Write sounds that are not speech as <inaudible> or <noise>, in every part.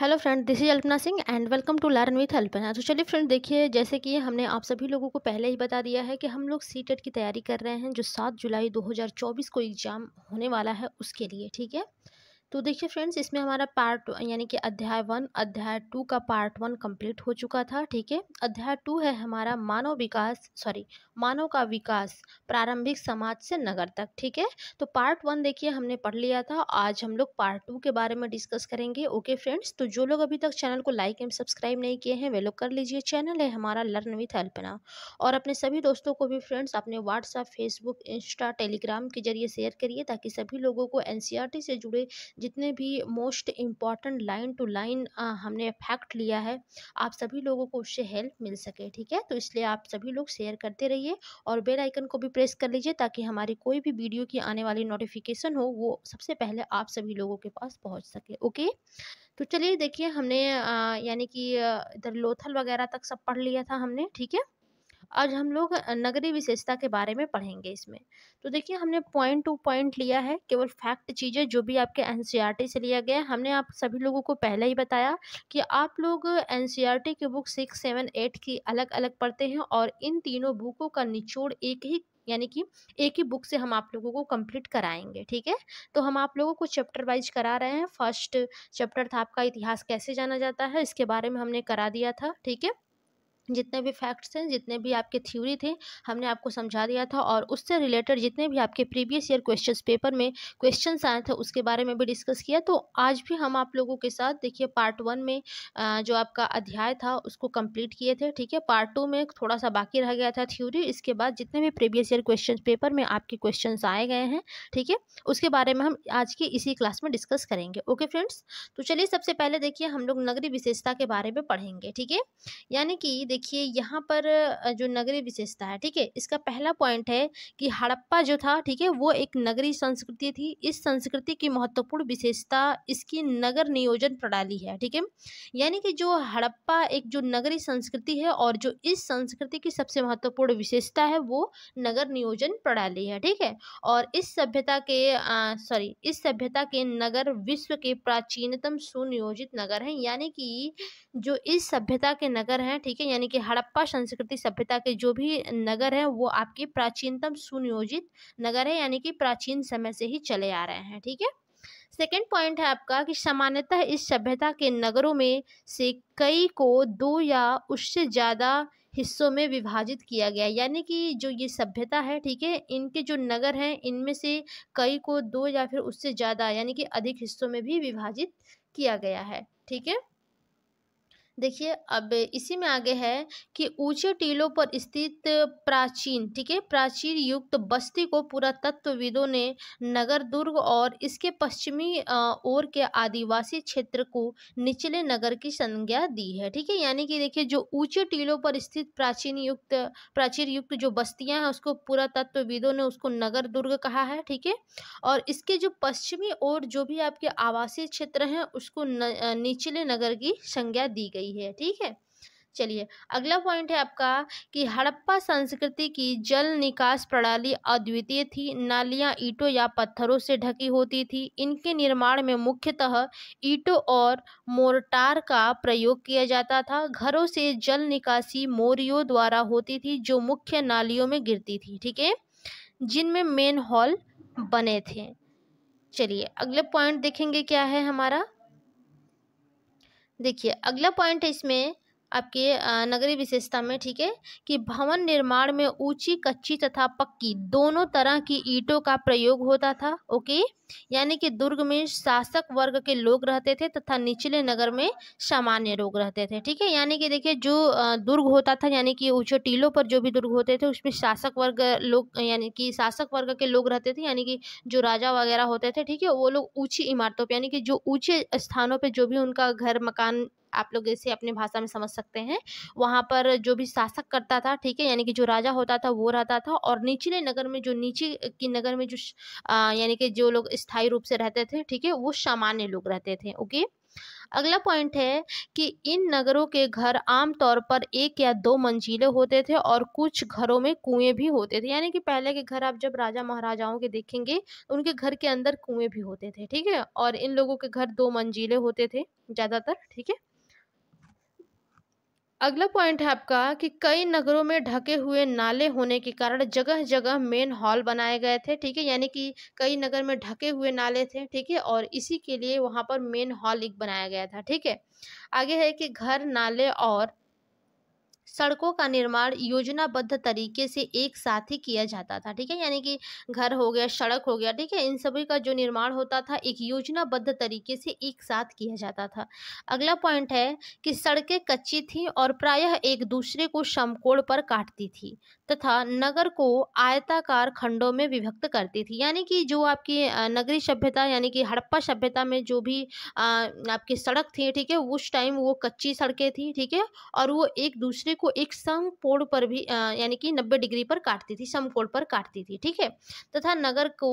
hello friend this is Alpana Singh and welcome to learn with Alpana तो चलिए friend देखिए जैसे कि हमने आप सभी लोगों को पहले ही बता दिया है कि हम लोग सी टेट e की तैयारी कर रहे हैं जो सात जुलाई 2024 को एग्ज़ाम होने वाला है उसके लिए ठीक है तो देखिए फ्रेंड्स इसमें हमारा पार्ट यानी कि अध्याय वन अध्याय टू का पार्ट वन कंप्लीट हो चुका था ठीक है अध्याय टू है हमारा मानव विकास सॉरी मानव का विकास प्रारंभिक समाज से नगर तक ठीक है तो पार्ट वन देखिए हमने पढ़ लिया था आज हम लोग पार्ट टू के बारे में डिस्कस करेंगे ओके फ्रेंड्स तो जो लोग अभी तक चैनल को लाइक एंड सब्सक्राइब नहीं किए हैं वे लोग कर लीजिए चैनल है हमारा लर्न विथ अल्पना और अपने सभी दोस्तों को भी फ्रेंड्स अपने व्हाट्सअप फेसबुक इंस्टा टेलीग्राम के जरिए शेयर करिए ताकि सभी लोगों को एन से जुड़े जितने भी most important line to line हमने फैक्ट लिया है आप सभी लोगों को उससे हेल्प मिल सके ठीक है तो इसलिए आप सभी लोग शेयर करते रहिए और बेल आइकन को भी प्रेस कर लीजिए ताकि हमारी कोई भी वीडियो की आने वाली नोटिफिकेशन हो वो सबसे पहले आप सभी लोगों के पास पहुँच सके ओके तो चलिए देखिए हमने यानी कि इधर लोथल वगैरह तक सब पढ़ लिया था हमने ठीक है आज हम लोग नगरीय विशेषता के बारे में पढ़ेंगे इसमें तो देखिए हमने पॉइंट टू पॉइंट लिया है केवल फैक्ट चीज़ें जो भी आपके एन e से लिया गया है हमने आप सभी लोगों को पहले ही बताया कि आप लोग एन e की बुक सिक्स सेवन एट की अलग अलग पढ़ते हैं और इन तीनों बुकों का निचोड़ एक ही यानी कि एक ही बुक से हम आप लोगों को कंप्लीट कराएंगे ठीक है तो हम आप लोगों को चैप्टर वाइज करा रहे हैं फर्स्ट चैप्टर था आपका इतिहास कैसे जाना जाता है इसके बारे में हमने करा दिया था ठीक है जितने भी फैक्ट्स हैं जितने भी आपके थ्योरी थे हमने आपको समझा दिया था और उससे रिलेटेड जितने भी आपके प्रीवियस ईयर क्वेश्चंस पेपर में क्वेश्चंस आए थे उसके बारे में भी डिस्कस किया तो आज भी हम आप लोगों के साथ देखिए पार्ट वन में जो आपका अध्याय था उसको कंप्लीट किए थे ठीक है पार्ट टू में थोड़ा सा बाकी रह गया था थ्यूरी इसके बाद जितने भी प्रीवियस ईयर क्वेश्चन पेपर में आपके क्वेश्चन आए गए हैं ठीक है उसके बारे में हम आज की इसी क्लास में डिस्कस करेंगे ओके फ्रेंड्स तो चलिए सबसे पहले देखिए हम लोग नगरी विशेषता के बारे में पढ़ेंगे ठीक है यानी कि देखिए यहाँ पर जो नगरीय विशेषता है ठीक है इसका पहला पॉइंट है कि हड़प्पा जो था ठीक है वो एक नगरीय संस्कृति थी इस संस्कृति की महत्वपूर्ण विशेषता इसकी नगर नियोजन प्रणाली है ठीक है यानी कि जो हड़प्पा एक जो नगरीय संस्कृति है और जो इस संस्कृति की सबसे महत्वपूर्ण विशेषता है वो नगर नियोजन प्रणाली है ठीक है और इस सभ्यता के सॉरी इस सभ्यता के नगर विश्व के प्राचीनतम सुनियोजित नगर हैं यानी कि जो इस सभ्यता के नगर हैं ठीक है यानी यानी कि हड़प्पा संस्कृति सभ्यता के जो भी नगर है वो आपके प्राचीनतम सुनियोजित नगर है यानी कि प्राचीन समय से ही चले आ रहे हैं ठीक है सेकेंड पॉइंट है आपका कि सामान्यतः इस सभ्यता के नगरों में से कई को दो या उससे ज़्यादा हिस्सों में विभाजित किया गया यानी कि जो ये सभ्यता है ठीक है इनके जो नगर हैं इनमें से कई को दो या फिर उससे ज़्यादा यानी कि अधिक हिस्सों में भी विभाजित किया गया है ठीक है देखिए अब इसी में आगे है कि ऊंचे टीलों पर स्थित प्राचीन ठीक है प्राचीन युक्त बस्ती को पुरातत्वविदों ने नगर दुर्ग और इसके पश्चिमी ओर के आदिवासी क्षेत्र को निचले नगर की संज्ञा दी है ठीक है यानी कि देखिए जो ऊंचे टीलों पर स्थित प्राचीन युक्त प्राचीन युक्त जो बस्तियां हैं उसको पुरातत्वविदों ने उसको नगर दुर्ग कहा है ठीक है और इसके जो पश्चिमी ओर जो भी आपके आवासीय क्षेत्र हैं उसको निचले नगर की संज्ञा दी गई गई है ठीक है चलिए अगला पॉइंट है आपका कि हड़प्पा संस्कृति की जल निकास प्रणाली अद्वितीय थी नालियाँ ईंटों या पत्थरों से ढकी होती थी इनके निर्माण में मुख्यतः ईंटों और मोर्टार का प्रयोग किया जाता था घरों से जल निकासी मोरियों द्वारा होती थी जो मुख्य नालियों में गिरती थी ठीक है जिनमें मेन हॉल बने थे चलिए अगले पॉइंट देखेंगे क्या है हमारा देखिए अगला पॉइंट है इसमें आपके नगरीय विशेषता में ठीक है कि भवन निर्माण में ऊंची कच्ची तथा पक्की दोनों तरह की ईटों का प्रयोग होता था ओके यानी कि दुर्ग में शासक वर्ग के लोग रहते थे तथा निचले नगर में सामान्य लोग रहते थे ठीक है यानी कि देखिए जो दुर्ग होता था यानी कि ऊंचे टीलों पर जो भी दुर्ग होते थे उसमें शासक वर्ग लोग यानी कि शासक वर्ग के लोग रहते थे यानी कि जो राजा वगैरह होते थे ठीक है वो लोग ऊंची इमारतों पर यानी कि जो ऊंचे स्थानों पर जो भी उनका घर मकान आप लोग इसे अपनी भाषा में समझ सकते हैं वहाँ पर जो भी शासक करता था ठीक है यानी कि जो राजा होता था वो रहता था और निचले नगर में जो नीचे की नगर में जो यानी कि जो लोग स्थायी रूप से रहते थे ठीक है वो सामान्य लोग रहते थे ओके अगला पॉइंट है कि इन नगरों के घर आमतौर पर एक या दो मंजिले होते थे और कुछ घरों में कुएं भी होते थे यानी कि पहले के घर आप जब राजा महाराजाओं के देखेंगे तो उनके घर के अंदर कुएं भी होते थे ठीक है और इन लोगों के घर दो मंजिले होते थे ज़्यादातर ठीक है अगला पॉइंट है आपका कि कई नगरों में ढके हुए नाले होने के कारण जगह जगह मेन हॉल बनाए गए थे ठीक है यानी कि कई नगर में ढके हुए नाले थे ठीक है और इसी के लिए वहाँ पर मेन हॉल एक बनाया गया था ठीक है आगे है कि घर नाले और सड़कों का निर्माण योजनाबद्ध तरीके से एक साथ ही किया जाता था ठीक है यानी कि घर हो गया सड़क हो गया ठीक है इन सभी का जो निर्माण होता था एक योजनाबद्ध तरीके से एक साथ किया जाता था अगला पॉइंट है कि सड़कें कच्ची थीं और प्रायः एक दूसरे को समकोण पर काटती थी तथा नगर को आयताकार खंडों में विभक्त करती थी यानी कि जो आपकी नगरी सभ्यता यानी कि हड़प्पा सभ्यता में जो भी आपकी सड़क थी ठीक है उस टाइम वो कच्ची सड़कें थी ठीक है और वो एक दूसरे को एक समकोण पर भी यानी कि नब्बे डिग्री पर काटती थी समकोण पर काटती थी ठीक है तथा नगर को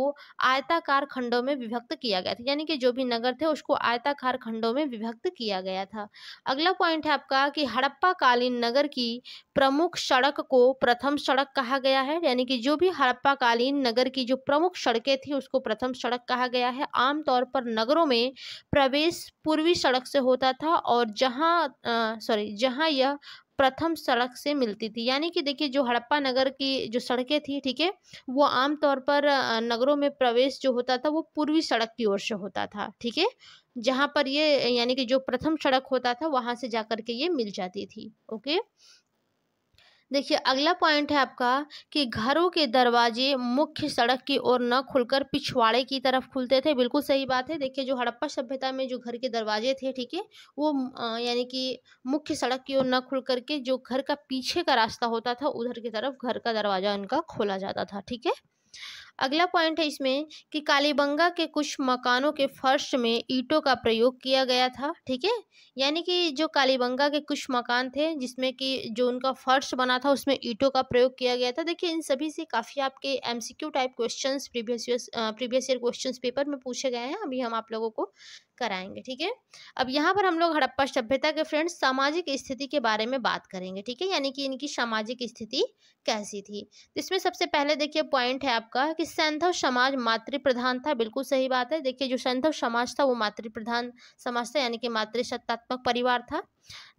आयताकार खंडों में विभक्त किया गया था यानी कि जो भी नगर थे उसको आयताकार खंडों में विभक्त किया गया था अगला पॉइंट है आपका कि हड़प्पा कालीन नगर की प्रमुख सड़क को प्रथम सड़क कहा गया है यानी कि जो भी हड़प्पा कालीन नगर की जो प्रमुख सड़कें थी उसको प्रथम सड़क कहा गया है आमतौर पर नगरों में प्रवेश पूर्वी सड़क से होता था और जहाँ सॉरी जहाँ यह प्रथम सड़क से मिलती थी यानी कि देखिए जो हड़प्पा नगर की जो सड़कें थी ठीक है वो आमतौर पर नगरों में प्रवेश जो होता था वो पूर्वी सड़क की ओर से होता था ठीक है जहाँ पर ये यानी कि जो प्रथम सड़क होता था वहाँ से जाकर के ये मिल जाती थी ओके देखिए अगला पॉइंट है आपका कि घरों के दरवाजे मुख्य सड़क की ओर न खुलकर पिछवाड़े की तरफ खुलते थे बिल्कुल सही बात है देखिए जो हड़प्पा सभ्यता में जो घर के दरवाजे थे ठीक है वो यानी कि मुख्य सड़क की ओर न खुल करके जो घर का पीछे का रास्ता होता था उधर की तरफ घर का दरवाज़ा उनका खोला जाता था ठीक है अगला पॉइंट है इसमें कि कालीबंगा के कुछ मकानों के फर्श में ईंटों का प्रयोग किया गया था ठीक है यानी कि जो कालीबंगा के कुछ मकान थे जिसमें कि जो उनका फर्श बना था उसमें ईंटों का प्रयोग किया गया था देखिए इन सभी से काफ़ी आपके MCQ type question previous previous year question paper में पूछे गए हैं अभी हम आप लोगों को कराएंगे ठीक है अब यहाँ पर हम लोग हड़प्पा सभ्यता के फ्रेंड्स सामाजिक स्थिति के बारे में बात करेंगे ठीक है यानी कि इनकी सामाजिक स्थिति कैसी थी इसमें सबसे पहले देखिए पॉइंट है आपका कि सैंधव समाज मातृ प्रधान था बिल्कुल सही बात है देखिए जो सैंधव समाज था वो मातृ प्रधान समाज था यानी कि मातृसत्तात्मक परिवार था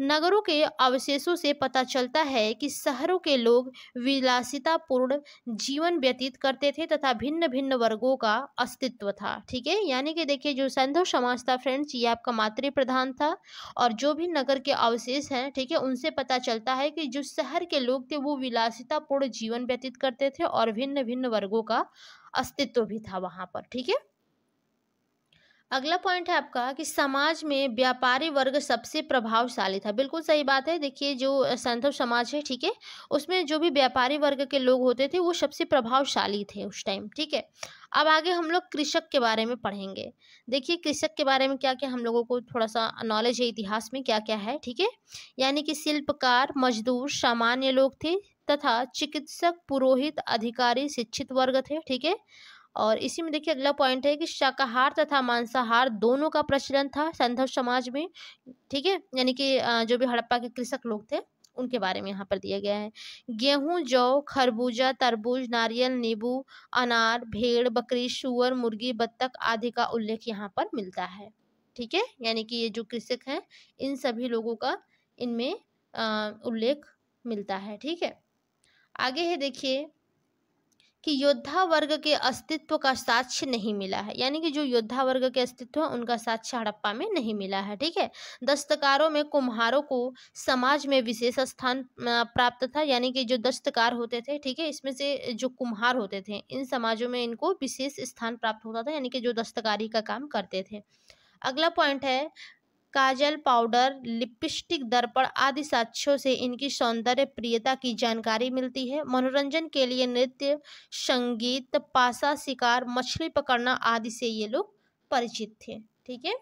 नगरों के अवशेषों से पता चलता है कि शहरों के लोग विलासितापूर्ण जीवन व्यतीत करते थे तथा भिन्न भिन्न वर्गों का अस्तित्व था ठीक है यानी कि देखिए जो सैंधव समाज था फ्रेंड्स ये आपका मातृ प्रधान था और जो भी नगर के अवशेष हैं ठीक है उनसे पता चलता है कि जो शहर के लोग थे वो विलासितापूर्ण जीवन व्यतीत करते थे और भिन्न भिन्न वर्गों का अस्तित्व भी था वहाँ पर ठीक है अगला पॉइंट है आपका कि समाज में व्यापारी वर्ग सबसे प्रभावशाली था बिल्कुल सही बात है देखिए जो संतव समाज है ठीक है उसमें जो भी व्यापारी वर्ग के लोग होते थे वो सबसे प्रभावशाली थे उस टाइम ठीक है अब आगे हम लोग कृषक के बारे में पढ़ेंगे देखिए कृषक के बारे में क्या क्या हम लोगों को थोड़ा सा नॉलेज है इतिहास में क्या क्या है ठीक है यानी कि शिल्पकार मजदूर सामान्य लोग थे तथा चिकित्सक पुरोहित अधिकारी शिक्षित वर्ग थे ठीक है और इसी में देखिए अगला पॉइंट है कि शाकाहार तथा मांसाहार दोनों का प्रचलन था संधव समाज में ठीक है यानी कि जो भी हड़प्पा के कृषक लोग थे उनके बारे में यहाँ पर दिया गया है गेहूं जौ खरबूजा तरबूज नारियल नींबू अनार भेड़ बकरी सुअर मुर्गी बत्तख आदि का उल्लेख यहाँ पर मिलता है ठीक है यानी कि ये जो कृषक हैं इन सभी लोगों का इनमें उल्लेख मिलता है ठीक है आगे है देखिए कि योद्धा वर्ग के अस्तित्व का साक्ष्य नहीं मिला है यानी कि जो योद्धा वर्ग के अस्तित्व है उनका साक्ष्य हड़प्पा में नहीं मिला है ठीक है दस्तकारों में कुम्हारों को समाज में विशेष स्थान प्राप्त था यानी कि जो दस्तकार होते थे ठीक है इसमें से जो कुम्हार होते थे इन समाजों में इनको विशेष स्थान प्राप्त होता था यानी कि जो दस्तकारी का काम करते थे अगला पॉइंट है काजल पाउडर लिपस्टिक दर्पण आदि साक्ष्यों से इनकी सौंदर्य प्रियता की जानकारी मिलती है मनोरंजन के लिए नृत्य संगीत पासा शिकार मछली पकड़ना आदि से ये लोग परिचित थे ठीक है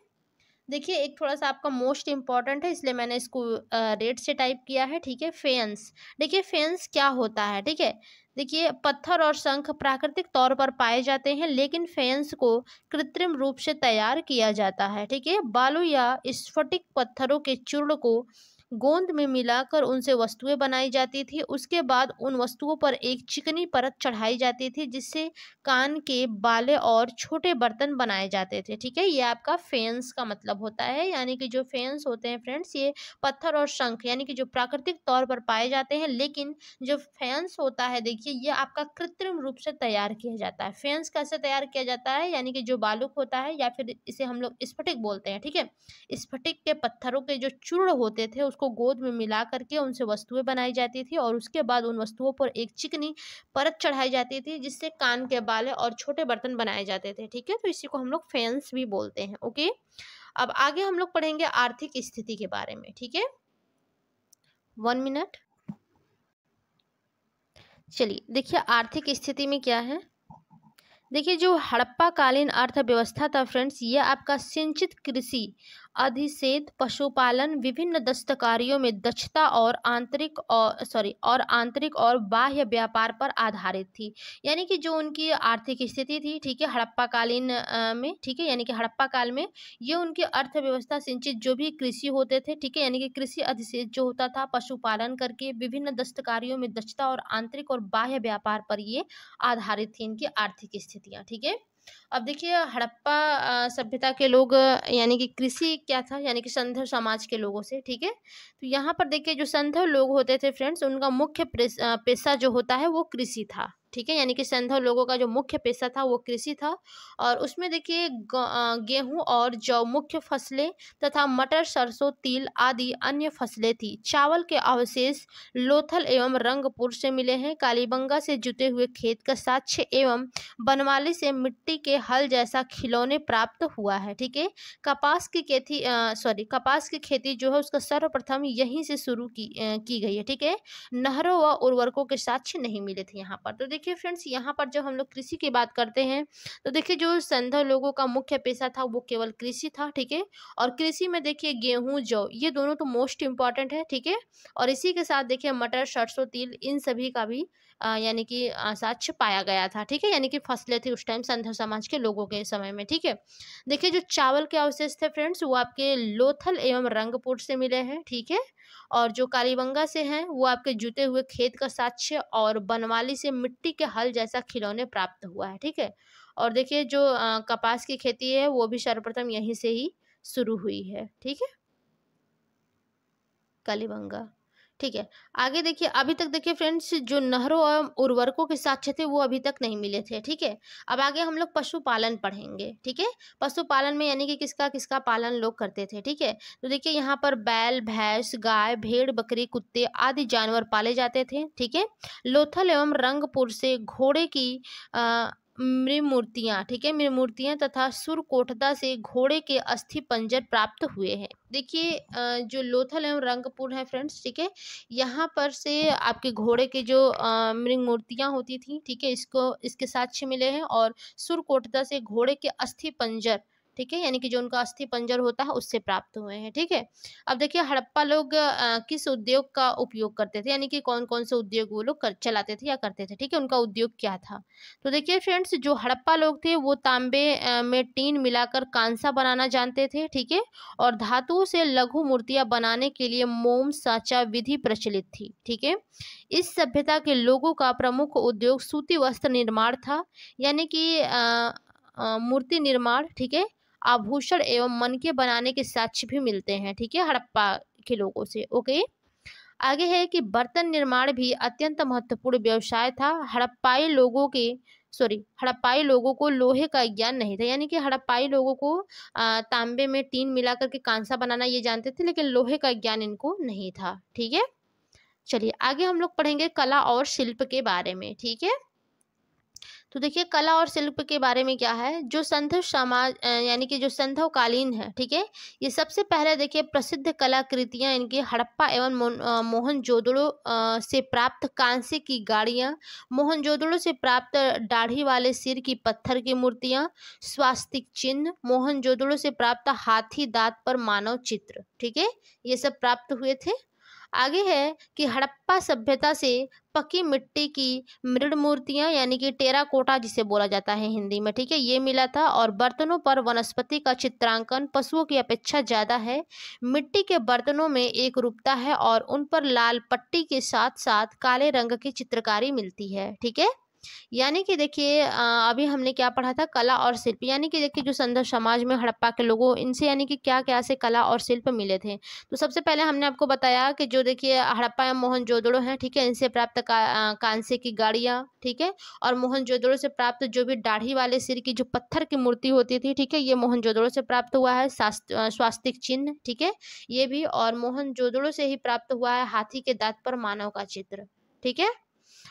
देखिए एक थोड़ा सा आपका मोस्ट इम्पॉर्टेंट है इसलिए मैंने इसको रेड से टाइप किया है ठीक है फेंस देखिए फेंस क्या होता है ठीक है देखिए पत्थर और शंख प्राकृतिक तौर पर पाए जाते हैं लेकिन फेंस को कृत्रिम रूप से तैयार किया जाता है ठीक है बालू या स्फटिक पत्थरों के चूर्ण को गोंद में मिलाकर उनसे वस्तुएं बनाई जाती थी उसके बाद उन वस्तुओं पर एक चिकनी परत चढ़ाई जाती थी जिससे कान के बाले और छोटे बर्तन बनाए जाते थे ठीक है ये आपका फेंस का मतलब होता है यानी कि जो फेंस होते हैं फ्रेंड्स ये पत्थर और शंख यानी कि जो प्राकृतिक तौर पर पाए जाते हैं लेकिन जो फेंस होता है देखिए ये आपका कृत्रिम रूप से तैयार किया जाता है फेंस कैसे तैयार किया जाता है यानी कि जो बालुक होता है या फिर इसे हम लोग स्फटिक बोलते हैं ठीक है स्फटिक के पत्थरों के जो चूर्ण होते थे उसको को गोद में मिला करके उनसे वस्तुएं बनाई जाती थी और उसके बाद उन वस्तुओं पर एक चिकनी परत चढ़ाई जाती थी जिससे कान के बाले और छोटे बर्तन बनाए जाते थे ठीक है तो इसी को हम लोग फैंस भी बोलते हैं ओके अब आगे हम लोग पढ़ेंगे आर्थिक स्थिति के बारे में ठीक है वन मिनट चलिए देखिए आर्थिक स्थिति में क्या है देखिए जो हड़प्पा कालीन अर्थव्यवस्था था फ्रेंड्स यह आपका सिंचित कृषि अधिषेध पशुपालन विभिन्न दस्तकारियों में दक्षता और आंतरिक और सॉरी और आंतरिक और बाह्य व्यापार पर आधारित थी यानी कि जो उनकी आर्थिक स्थिति थी ठीक है हड़प्पा कालीन में ठीक है यानी कि हड़प्पा काल में ये उनकी अर्थव्यवस्था सिंचित जो भी कृषि होते थे ठीक है यानी कि कृषि अधिषेध जो होता था पशुपालन करके विभिन्न दस्तकारियों में दक्षता और आंतरिक और बाह्य व्यापार पर ये आधारित थी इनकी आर्थिक स्थिति स्थितियाँ ठीक है अब देखिए हड़प्पा सभ्यता के लोग यानी कि कृषि क्या था यानी कि संधव समाज के लोगों से ठीक है तो यहाँ पर देखिए जो संधव लोग होते थे फ्रेंड्स उनका मुख्य पेशा जो होता है वो कृषि था ठीक है यानी कि संधव लोगों का जो मुख्य पेशा था वो कृषि था और उसमें देखिए गेहूं और जौ मुख्य फसलें तथा मटर सरसों तिल आदि अन्य फसलें थी चावल के अवशेष लोथल एवं रंगपुर से मिले हैं कालीबंगा से जुटे हुए खेत का साक्ष्य एवं बनवाली से मिट्टी के हल जैसा खिलौने प्राप्त हुआ है ठीक है कपास की खेती सॉरी कपास की खेती जो है उसका सर्वप्रथम यहीं से शुरू की की गई है ठीक है नहरों व उर्वरकों के साक्ष्य नहीं मिले थे यहाँ पर तो देखिए फ्रेंड्स यहाँ पर जब हम लोग कृषि की बात करते हैं तो देखिए जो संधव लोगों का मुख्य पेशा था वो केवल कृषि था ठीक है और कृषि में देखिए गेहूँ जौ ये दोनों तो मोस्ट इम्पॉर्टेंट है ठीक है और इसी के साथ देखिए मटर सरसों तिल इन सभी का भी यानी कि साक्ष्य पाया गया था ठीक है यानी कि फसले थी उस टाइम संथल समाज के लोगों के समय में ठीक है देखिए जो चावल के अवशेष थे फ्रेंड्स वो आपके लोथल एवं रंगपुर से मिले हैं ठीक है और जो कालीबंगा से हैं वो आपके जुते हुए खेत का साक्ष्य और बनवाली से मिट्टी के हल जैसा खिलौने प्राप्त हुआ है ठीक है और देखिए जो कपास की खेती है वो भी सर्वप्रथम यहीं से ही शुरू हुई है ठीक है कालीबंगा ठीक है आगे देखिए अभी तक देखिए फ्रेंड्स जो नहरों और उर्वरकों के साक्ष्य थे वो अभी तक नहीं मिले थे ठीक है अब आगे हम लोग पशुपालन पढ़ेंगे ठीक है पशुपालन में यानी कि किसका किसका पालन लोग करते थे ठीक है तो देखिए यहाँ पर बैल भैंस गाय भेड़ बकरी कुत्ते आदि जानवर पाले जाते थे ठीक है लोथल एवं रंगपुर से घोड़े की आ, मृमूर्तियाँ ठीक है मृमूर्तियाँ तथा सुरकोटदा से घोड़े के अस्थि पंजर प्राप्त हुए हैं देखिए जो लोथल एवं रंगपुर है फ्रेंड्स ठीक है यहाँ पर से आपके घोड़े के जो मृमूर्तियाँ होती थी ठीक है इसको इसके साक्ष्य मिले हैं और सुरकोटदा से घोड़े के अस्थि पंजर ठीक है यानी कि जो उनका अस्थि पंजर होता है उससे प्राप्त हुए हैं ठीक है अब देखिए हड़प्पा लोग आ, किस उद्योग का उपयोग करते थे यानी कि कौन कौन से उद्योग वो लोग कर, चलाते थे या करते थे ठीक है उनका उद्योग क्या था तो देखिए फ्रेंड्स जो हड़प्पा लोग थे वो तांबे में टीन मिलाकर कांसा बनाना जानते थे ठीक है और धातु से लघु मूर्तियां बनाने के लिए मोम साचा विधि प्रचलित थी ठीक है इस सभ्यता के लोगों का प्रमुख उद्योग सूती वस्त्र निर्माण था यानी कि मूर्ति निर्माण ठीक है आभूषण एवं मन के बनाने के साक्ष्य भी मिलते हैं ठीक है हड़प्पा के लोगों से ओके आगे है कि बर्तन निर्माण भी अत्यंत महत्वपूर्ण व्यवसाय था हड़प्पाई लोगों के सॉरी हड़प्पाई लोगों को लोहे का ज्ञान नहीं था यानी कि हड़प्पाई लोगों को तांबे में टीन मिलाकर के कांसा बनाना ये जानते थे लेकिन लोहे का ज्ञान इनको नहीं था ठीक है चलिए आगे हम लोग पढ़ेंगे कला और शिल्प के बारे में ठीक है तो देखिए कला और शिल्प के बारे में क्या है जो संधव समाज यानी कि जो संधव कालीन है ठीक है ये सबसे पहले देखिए प्रसिद्ध कलाकृतियां इनकी हड़प्पा एवं मोहन जोदड़ो से प्राप्त कांसे की गाड़ियां मोहन जोदड़ो से प्राप्त दाढ़ी वाले सिर की पत्थर की मूर्तियां स्वास्तिक चिन्ह मोहन जोदड़ो से प्राप्त हाथी दांत पर मानव चित्र ठीक है ये सब प्राप्त हुए थे आगे है कि हड़प्पा सभ्यता से पकी मिट्टी की मृण मूर्तियाँ यानी कि टेरा कोटा जिसे बोला जाता है हिंदी में ठीक है ये मिला था और बर्तनों पर वनस्पति का चित्रांकन पशुओं की अपेक्षा ज़्यादा है मिट्टी के बर्तनों में एक रूपता है और उन पर लाल पट्टी के साथ साथ काले रंग की चित्रकारी मिलती है ठीक है यानी कि देखिए अभी हमने क्या पढ़ा था कला और शिल्प यानी कि देखिए जो संदर्भ समाज में हड़प्पा के लोगों इनसे यानी कि क्या क्या से कला और शिल्प मिले थे तो सबसे पहले हमने आपको बताया कि जो देखिए हड़प्पा या मोहन जोदड़ो हैं ठीक है इनसे प्राप्त का, कांसे की गाड़ियाँ ठीक है और मोहन जोदड़ो से प्राप्त जो भी दाढ़ी वाले सिर की जो पत्थर की मूर्ति होती थी ठीक है ये मोहन जोदड़ो से प्राप्त हुआ है स्वास्तिक चिन्ह ठीक है ये भी और मोहन जोदड़ो से ही प्राप्त हुआ है हाथी के दांत पर मानव का चित्र ठीक है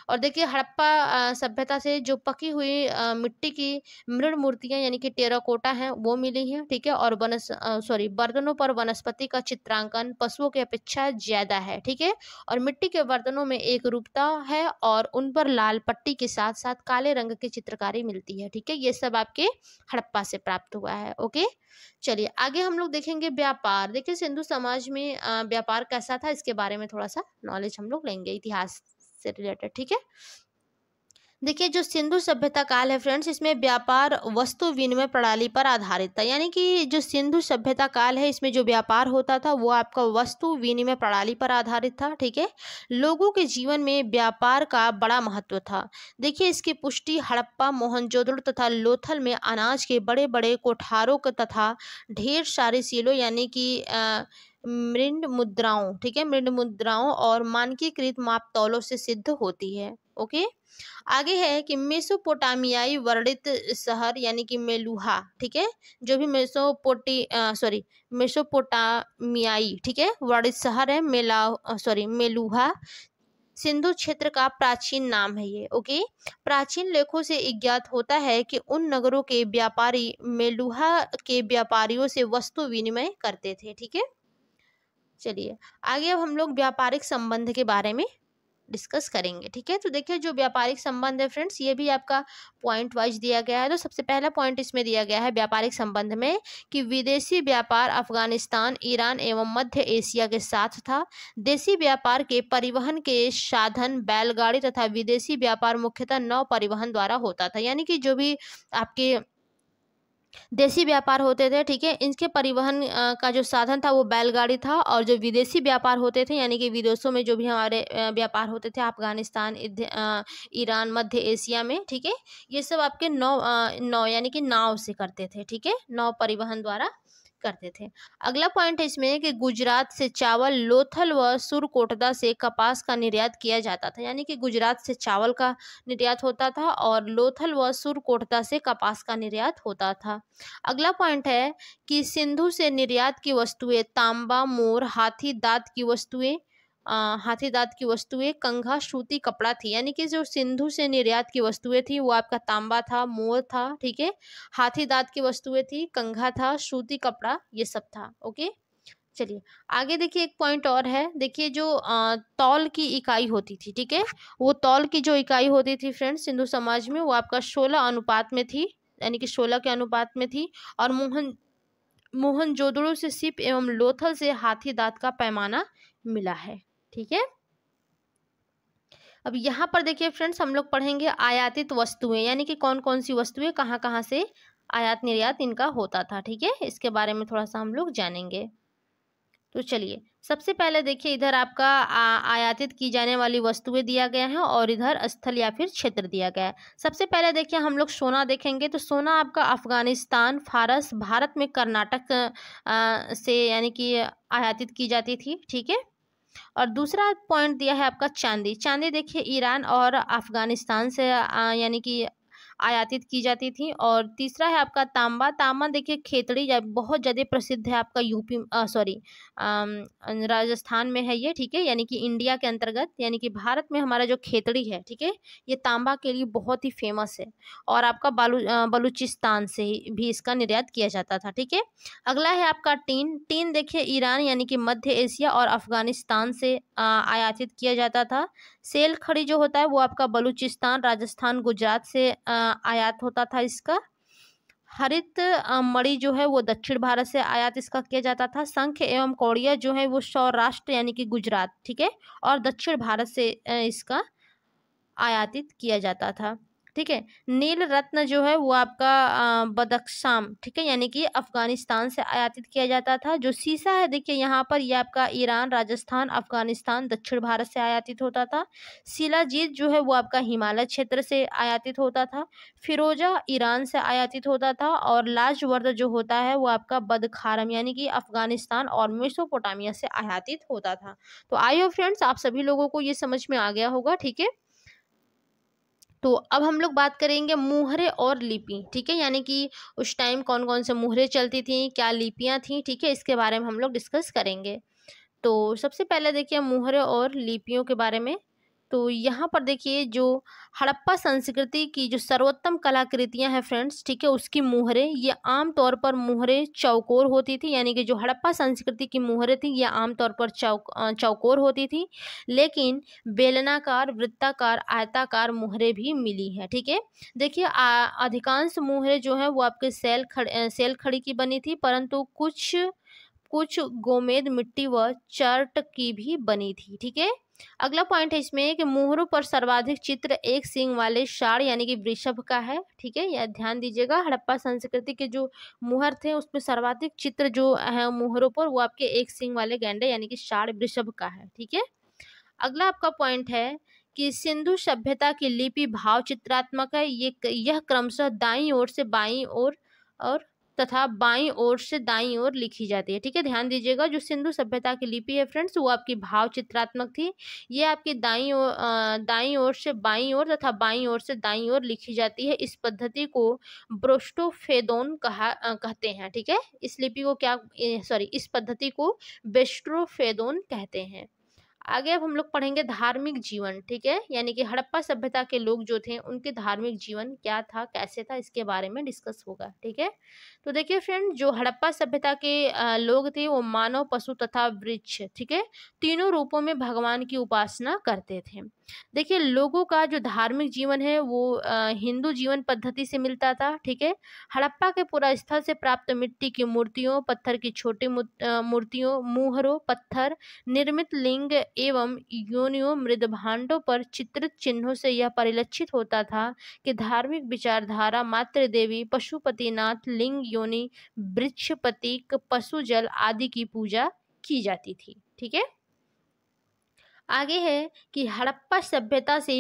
और देखिए हड़प्पा सभ्यता से जो पकी हुई मिट्टी की मृण मूर्तियाँ यानी कि टेराकोटा हैं वो मिली हैं ठीक है और वनस सॉरी बर्तनों पर वनस्पति का चित्रांकन पशुओं की अपेक्षा ज़्यादा है ठीक है और मिट्टी के बर्तनों में एक रूपता है और उन पर लाल पट्टी के साथ साथ काले रंग की चित्रकारी मिलती है ठीक है ये सब आपके हड़प्पा से प्राप्त हुआ है ओके चलिए आगे हम लोग देखेंगे व्यापार देखिए सिंधु समाज में व्यापार कैसा था इसके बारे में थोड़ा सा नॉलेज हम लोग लेंगे इतिहास से रिलेटेड ठीक है देखिए जो सिंधु सभ्यता काल है फ्रेंड्स इसमें व्यापार वस्तु विनिमय प्रणाली पर आधारित था यानी कि जो सिंधु सभ्यता काल है इसमें जो व्यापार होता था वो आपका वस्तु विनिमय प्रणाली पर आधारित था ठीक है लोगों के जीवन में व्यापार का बड़ा महत्व था देखिए इसकी पुष्टि हड़प्पा मोहनजोदड़ो तथा लोथल में अनाज के बड़े बड़े कोठारों तथा ढेर सारे सीलों यानी कि आ, मृंड मुद्राओं ठीक है मृंड मुद्राओं और मानकीकृत मापतौलों से सिद्ध होती है ओके आगे है कि मेसोपोटामियाई वर्णित शहर यानी कि मेलुहा ठीक है जो भी मेसोपोटी सॉरी मेसोपोटामियाई ठीक है वर्णित शहर है मेला सॉरी मेलुहा सिंधु क्षेत्र का प्राचीन नाम है ये ओके प्राचीन लेखों से ज्ञात होता है कि उन नगरों के व्यापारी मेलुहा के व्यापारियों से वस्तु विनिमय करते थे ठीक है चलिए आगे अब हम लोग व्यापारिक संबंध के बारे में डिस्कस करेंगे ठीक है तो देखिए जो व्यापारिक संबंध है फ्रेंड्स ये भी आपका पॉइंट वाइज दिया गया है तो सबसे पहला पॉइंट इसमें दिया गया है व्यापारिक संबंध में कि विदेशी व्यापार अफगानिस्तान ईरान एवं मध्य एशिया के साथ था देसी व्यापार के परिवहन के साधन बैलगाड़ी तथा विदेशी व्यापार मुख्यतः नौ परिवहन द्वारा होता था यानी कि जो भी आपके देसी व्यापार होते थे ठीक है इनके परिवहन का जो साधन था वो बैलगाड़ी था और जो विदेशी व्यापार होते थे यानी कि विदेशों में जो भी हमारे व्यापार होते थे अफगानिस्तान ईरान मध्य एशिया में ठीक है ये सब आपके नौ नौ यानी कि नाव से करते थे ठीक है नौ परिवहन द्वारा करते थे अगला पॉइंट है इसमें कि गुजरात से चावल लोथल व सुरकोटदा से कपास का निर्यात किया जाता था यानी कि गुजरात से चावल का निर्यात होता था और लोथल व सुरकोटदा से कपास का निर्यात होता था अगला पॉइंट है कि सिंधु से निर्यात की वस्तुएं तांबा मोर हाथी दांत की वस्तुएं हाथी दांत की वस्तुएं कंघा सूती कपड़ा थी यानी कि जो सिंधु से निर्यात की वस्तुएं थी वो आपका तांबा था मोर था ठीक है हाथी दांत की वस्तुएं थी कंघा था सूती कपड़ा ये सब था ओके चलिए आगे देखिए एक पॉइंट और है देखिए जो तौल की इकाई होती थी ठीक है वो तौल की जो इकाई होती थी फ्रेंड सिंधु समाज में वो आपका सोलह अनुपात में थी यानी कि सोलह के अनुपात में थी और मोहन मोहनजोदड़ो से सिप एवं लोथल से हाथी दांत का पैमाना मिला है ठीक है अब यहाँ पर देखिए फ्रेंड्स हम लोग पढ़ेंगे आयातित वस्तुएं यानी कि कौन कौन सी वस्तुएं कहाँ कहाँ से आयात निर्यात इनका होता था ठीक है इसके बारे में थोड़ा सा हम लोग जानेंगे तो चलिए सबसे पहले देखिए इधर आपका आ, आयातित की जाने वाली वस्तुएं दिया गया है और इधर स्थल या फिर क्षेत्र दिया गया है सबसे पहले देखिए हम लोग सोना देखेंगे तो सोना आपका अफगानिस्तान फारस भारत में कर्नाटक से यानी कि आयातित की जाती थी ठीक है और दूसरा पॉइंट दिया है आपका चांदी चांदी देखिए ईरान और अफ़गानिस्तान से यानी कि आयातित की जाती थी और तीसरा है आपका तांबा तांबा देखिए खेतड़ी बहुत ज़्यादा प्रसिद्ध है आपका यूपी सॉरी राजस्थान में है ये ठीक है यानी कि इंडिया के अंतर्गत यानी कि भारत में हमारा जो खेतड़ी है ठीक है ये तांबा के लिए बहुत ही फेमस है और आपका बालू बलूचिस्तान से भी इसका निर्यात किया जाता था ठीक है अगला है आपका टीन टीन देखिए ईरान यानी कि मध्य एशिया और अफगानिस्तान से आयातित किया जाता था सेल खड़ी जो होता है वो आपका बलूचिस्तान राजस्थान गुजरात से आ, आयात होता था इसका हरित मणि जो है वो दक्षिण भारत से आयात इसका किया जाता था संख्य एवं कौड़िया जो है वो सौराष्ट्र यानी कि गुजरात ठीक है और दक्षिण भारत से इसका आयातित किया जाता था ठीक है नील रत्न जो है वो आपका बदख्शाम ठीक है यानी कि अफ़गानिस्तान से आयातित किया जाता था जो सीसा है देखिए यहाँ पर यह आपका ईरान राजस्थान अफ़गानिस्तान दक्षिण भारत से आयातित होता था शिलाजीत जो है वो आपका हिमालय क्षेत्र से आयातित होता था फिरोजा ईरान से आयातित होता था और लाजवर्द जो होता है वो आपका बदखारम यानी कि अफ़गानिस्तान और मेसोपोटामिया से आयातित होता था तो आई हो फ्रेंड्स आप सभी लोगों को ये समझ में आ गया होगा ठीक है तो अब हम लोग बात करेंगे मुहरे और लिपि ठीक है यानी कि उस टाइम कौन कौन से मुहरे चलती थी क्या लिपियाँ थीं ठीक है इसके बारे में हम लोग डिस्कस करेंगे तो सबसे पहले देखिए मुहरे और लिपियों के बारे में तो यहाँ पर देखिए जो हड़प्पा संस्कृति की जो सर्वोत्तम कलाकृतियाँ हैं फ्रेंड्स ठीक है उसकी मुहरें ये आम तौर पर मुहरें चौकोर होती थी यानी कि जो हड़प्पा संस्कृति की मुहरें थी ये आमतौर पर चौक चौकोर होती थी लेकिन बेलनाकार वृत्ताकार आयताकार मुहरें भी मिली हैं ठीक है देखिए अधिकांश मुहरें जो हैं वो आपके सेल खड़ सेल खड़ी की बनी थी परंतु कुछ कुछ गोमेद मिट्टी व चर्ट की भी बनी थी ठीक है अगला पॉइंट है इसमें कि मोहरों पर सर्वाधिक चित्र एक सिंग वाले शाड़ यानी कि वृषभ का है ठीक है यह ध्यान दीजिएगा हड़प्पा संस्कृति के जो मुहर थे उसमें सर्वाधिक चित्र जो है मोहरों पर वो आपके एक सिंग वाले गेंडे यानी कि शाड़ वृषभ का है ठीक है अगला आपका पॉइंट है कि सिंधु सभ्यता की लिपि भाव चित्रात्मक है ये यह क्रमशः दाई ओर से बाई ओर और तथा बाई ओर से दाई ओर लिखी जाती है ठीक है ध्यान दीजिएगा जो सिंधु सभ्यता की लिपि है फ्रेंड्स वो आपकी भाव चित्रात्मक थी ये आपकी दाई ओर दाई ओर से बाई ओर तथा बाई ओर से दाई ओर लिखी जाती है इस पद्धति को ब्रोस्टोफेदोन कहा कहते हैं ठीक है इस लिपि को क्या सॉरी इस पद्धति को बेस्ट्रोफेदोन कहते हैं आगे अब हम लोग पढ़ेंगे धार्मिक जीवन ठीक है यानी कि हड़प्पा सभ्यता के लोग जो थे उनके धार्मिक जीवन क्या था कैसे था इसके बारे में डिस्कस होगा ठीक है तो देखिए फ्रेंड जो हड़प्पा सभ्यता के लोग थे वो मानव पशु तथा वृक्ष ठीक है तीनों रूपों में भगवान की उपासना करते थे देखिए लोगों का जो धार्मिक जीवन है वो हिंदू जीवन पद्धति से मिलता था ठीक है हड़प्पा के पूरा स्थल से प्राप्त मिट्टी की मूर्तियों पत्थर की छोटी मूर्तियों मुहरों पत्थर निर्मित लिंग एवं योनियों भांडों पर चित्रित चिन्हों से यह परिलक्षित होता था कि धार्मिक विचारधारा मातृ देवी पशुपतिनाथ लिंग योनि वृक्ष प्रतीक पशु जल आदि की पूजा की जाती थी ठीक है आगे है कि हड़प्पा सभ्यता से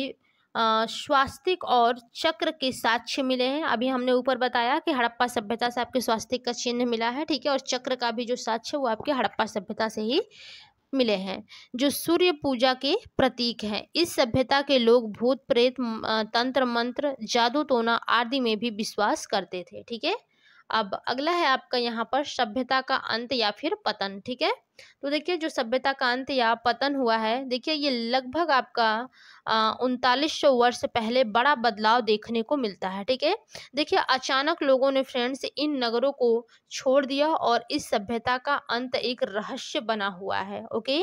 स्वास्तिक और चक्र के साक्ष्य मिले हैं अभी हमने ऊपर बताया कि हड़प्पा सभ्यता से आपके स्वास्तिक का चिन्ह मिला है ठीक है और चक्र का भी जो साक्ष्य वो आपके हड़प्पा सभ्यता से ही मिले हैं जो सूर्य पूजा के प्रतीक हैं इस सभ्यता के लोग भूत प्रेत तंत्र मंत्र जादू टोना आदि में भी विश्वास करते थे ठीक है अब अगला है आपका यहाँ पर सभ्यता का अंत या फिर पतन ठीक है तो देखिए जो सभ्यता का अंत या पतन हुआ है देखिए ये लगभग आपका उनतालीस सौ वर्ष पहले बड़ा बदलाव देखने को मिलता है ठीक है देखिए अचानक लोगों ने फ्रेंड्स इन नगरों को छोड़ दिया और इस सभ्यता का अंत एक रहस्य बना हुआ है ओके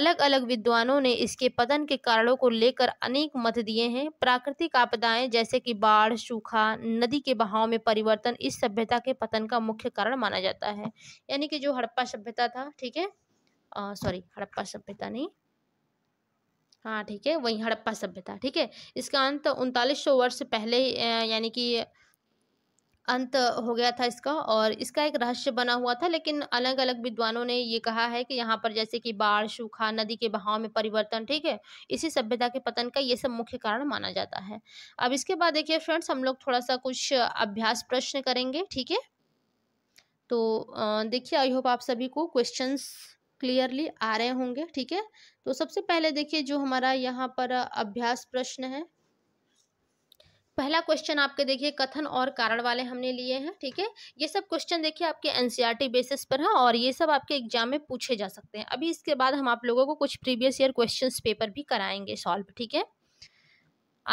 अलग अलग विद्वानों ने इसके पतन के कारणों को लेकर अनेक मत दिए हैं प्राकृतिक आपदाएं जैसे कि बाढ़ सूखा नदी के बहाव में परिवर्तन इस सभ्यता के पतन का मुख्य कारण माना जाता है यानी कि जो हड़प्पा सभ्यता था ठीक है सॉरी हड़प्पा सभ्यता नहीं हाँ ठीक है वही हड़प्पा सभ्यता ठीक है इसका अंत उनतालीस सौ वर्ष पहले यानी कि अंत हो गया था इसका और इसका एक रहस्य बना हुआ था लेकिन अलग अलग विद्वानों ने ये कहा है कि यहाँ पर जैसे कि बाढ़ सूखा नदी के बहाव में परिवर्तन ठीक है इसी सभ्यता के पतन का ये सब मुख्य कारण माना जाता है अब इसके बाद देखिए फ्रेंड्स हम लोग थोड़ा सा कुछ अभ्यास प्रश्न करेंगे ठीक है तो देखिए आई होप आप सभी को क्वेश्चंस क्लियरली आ रहे होंगे ठीक है तो सबसे पहले देखिए जो हमारा यहाँ पर अभ्यास प्रश्न है पहला क्वेश्चन आपके देखिए कथन और कारण वाले हमने लिए हैं ठीक है ये सब क्वेश्चन देखिए आपके एनसीईआरटी बेसिस e पर हैं और ये सब आपके एग्जाम में पूछे जा सकते हैं अभी इसके बाद हम आप लोगों को कुछ प्रीवियस ईयर क्वेश्चंस पेपर भी कराएंगे सॉल्व ठीक है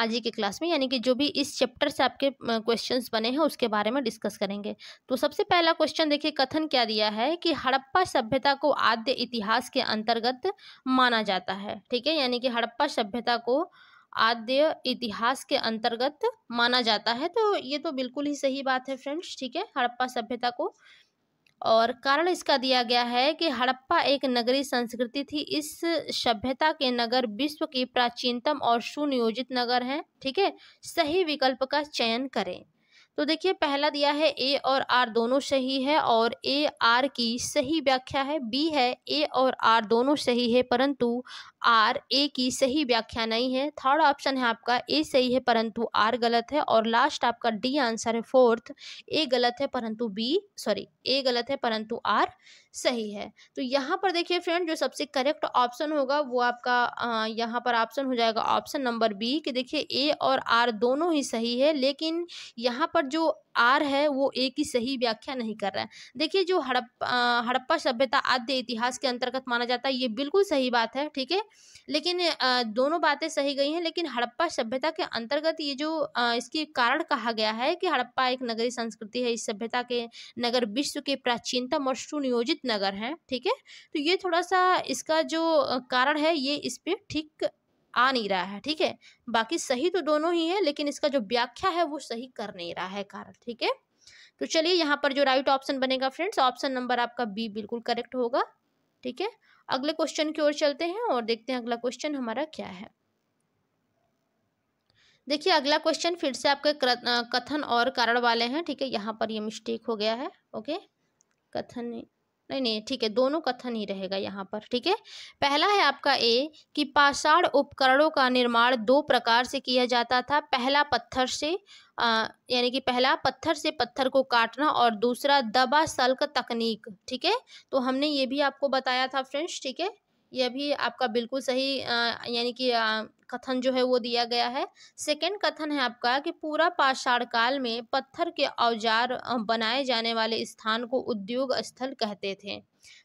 आज ही के क्लास में यानी कि जो भी इस चैप्टर से आपके क्वेश्चंस बने हैं उसके बारे में डिस्कस करेंगे तो सबसे पहला क्वेश्चन देखिए कथन क्या दिया है कि हड़प्पा सभ्यता को आद्य इतिहास के अंतर्गत माना जाता है ठीक है यानी कि हड़प्पा सभ्यता को आद्य इतिहास के अंतर्गत माना जाता है तो ये तो बिल्कुल ही सही बात है फ्रेंड्स ठीक है हड़प्पा सभ्यता को और कारण इसका दिया गया है कि हड़प्पा एक नगरीय संस्कृति थी इस सभ्यता के नगर विश्व की प्राचीनतम और सुनियोजित नगर हैं ठीक है सही विकल्प का चयन करें तो देखिए पहला दिया है ए और आर दोनों सही है और ए आर की सही व्याख्या है बी है ए और आर दोनों सही है परंतु आर ए की सही व्याख्या नहीं है थर्ड ऑप्शन है आपका ए सही है परंतु आर गलत है और लास्ट आपका डी आंसर है फोर्थ ए गलत है परंतु बी सॉरी ए गलत है परंतु आर सही है तो यहाँ पर देखिए फ्रेंड जो सबसे करेक्ट ऑप्शन होगा वो आपका यहाँ पर ऑप्शन हो जाएगा ऑप्शन नंबर बी कि देखिए ए और आर दोनों ही सही है लेकिन यहाँ पर जो आर है वो ए की सही व्याख्या नहीं कर रहा है देखिए जो हड़प्पा हड़प्पा सभ्यता आद्य इतिहास के अंतर्गत माना जाता है ये बिल्कुल सही बात है ठीक है लेकिन दोनों बातें सही गई हैं लेकिन हड़प्पा सभ्यता के अंतर्गत ये जो इसके कारण कहा गया है कि हड़प्पा एक नगरी संस्कृति है इस सभ्यता के नगर विश्व विश्व के प्राचीनतम और सुनियोजित नगर हैं ठीक है तो ये थोड़ा सा इसका जो कारण है ये इस पर ठीक आ नहीं रहा है ठीक है बाकी सही तो दोनों ही है लेकिन इसका जो व्याख्या है वो सही कर नहीं रहा है कारण ठीक है तो चलिए यहाँ पर जो राइट ऑप्शन बनेगा फ्रेंड्स ऑप्शन नंबर आपका बी बिल्कुल करेक्ट होगा ठीक है अगले क्वेश्चन की ओर चलते हैं और देखते हैं अगला क्वेश्चन हमारा क्या है देखिए अगला क्वेश्चन फिर से आपके कथन और कारण वाले हैं ठीक है यहाँ पर ये मिस्टेक हो गया है ओके कथन नहीं नहीं ठीक है दोनों कथन ही रहेगा यहाँ पर ठीक है पहला है आपका ए कि पाषाण उपकरणों का निर्माण दो प्रकार से किया जाता था पहला पत्थर से यानी कि पहला पत्थर से पत्थर को काटना और दूसरा दबा सल्क तकनीक ठीक है तो हमने ये भी आपको बताया था फ्रेंड्स ठीक है यह भी आपका बिल्कुल सही यानी कि कथन जो है वो दिया गया है सेकेंड कथन है आपका कि पूरा पाषाण काल में पत्थर के औजार बनाए जाने वाले स्थान को उद्योग स्थल कहते थे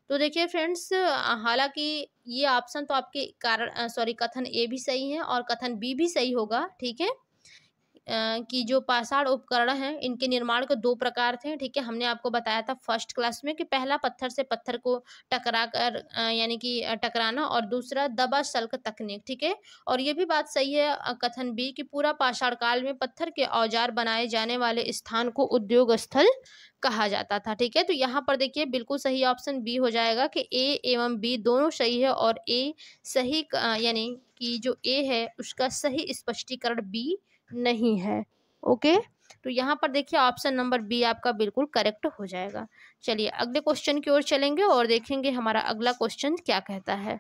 तो देखिए फ्रेंड्स हालांकि ये ऑप्शन तो आपके कारण सॉरी कथन ए भी सही है और कथन बी भी सही होगा ठीक है की जो पाषाण उपकरण हैं इनके निर्माण के दो प्रकार थे ठीक है हमने आपको बताया था फर्स्ट क्लास में कि पहला पत्थर से पत्थर को टकरा कर यानी कि टकराना और दूसरा दबा शल्क तकनीक ठीक है और ये भी बात सही है कथन बी कि पूरा पाषाण काल में पत्थर के औजार बनाए जाने वाले स्थान को उद्योग स्थल कहा जाता था ठीक है तो यहाँ पर देखिए बिल्कुल सही ऑप्शन बी हो जाएगा कि ए एवं बी दोनों सही है और ए सही यानी कि जो ए है उसका सही स्पष्टीकरण बी नहीं है ओके तो यहाँ पर देखिए ऑप्शन नंबर बी आपका बिल्कुल करेक्ट हो जाएगा चलिए अगले क्वेश्चन की ओर चलेंगे और देखेंगे हमारा अगला क्वेश्चन क्या कहता है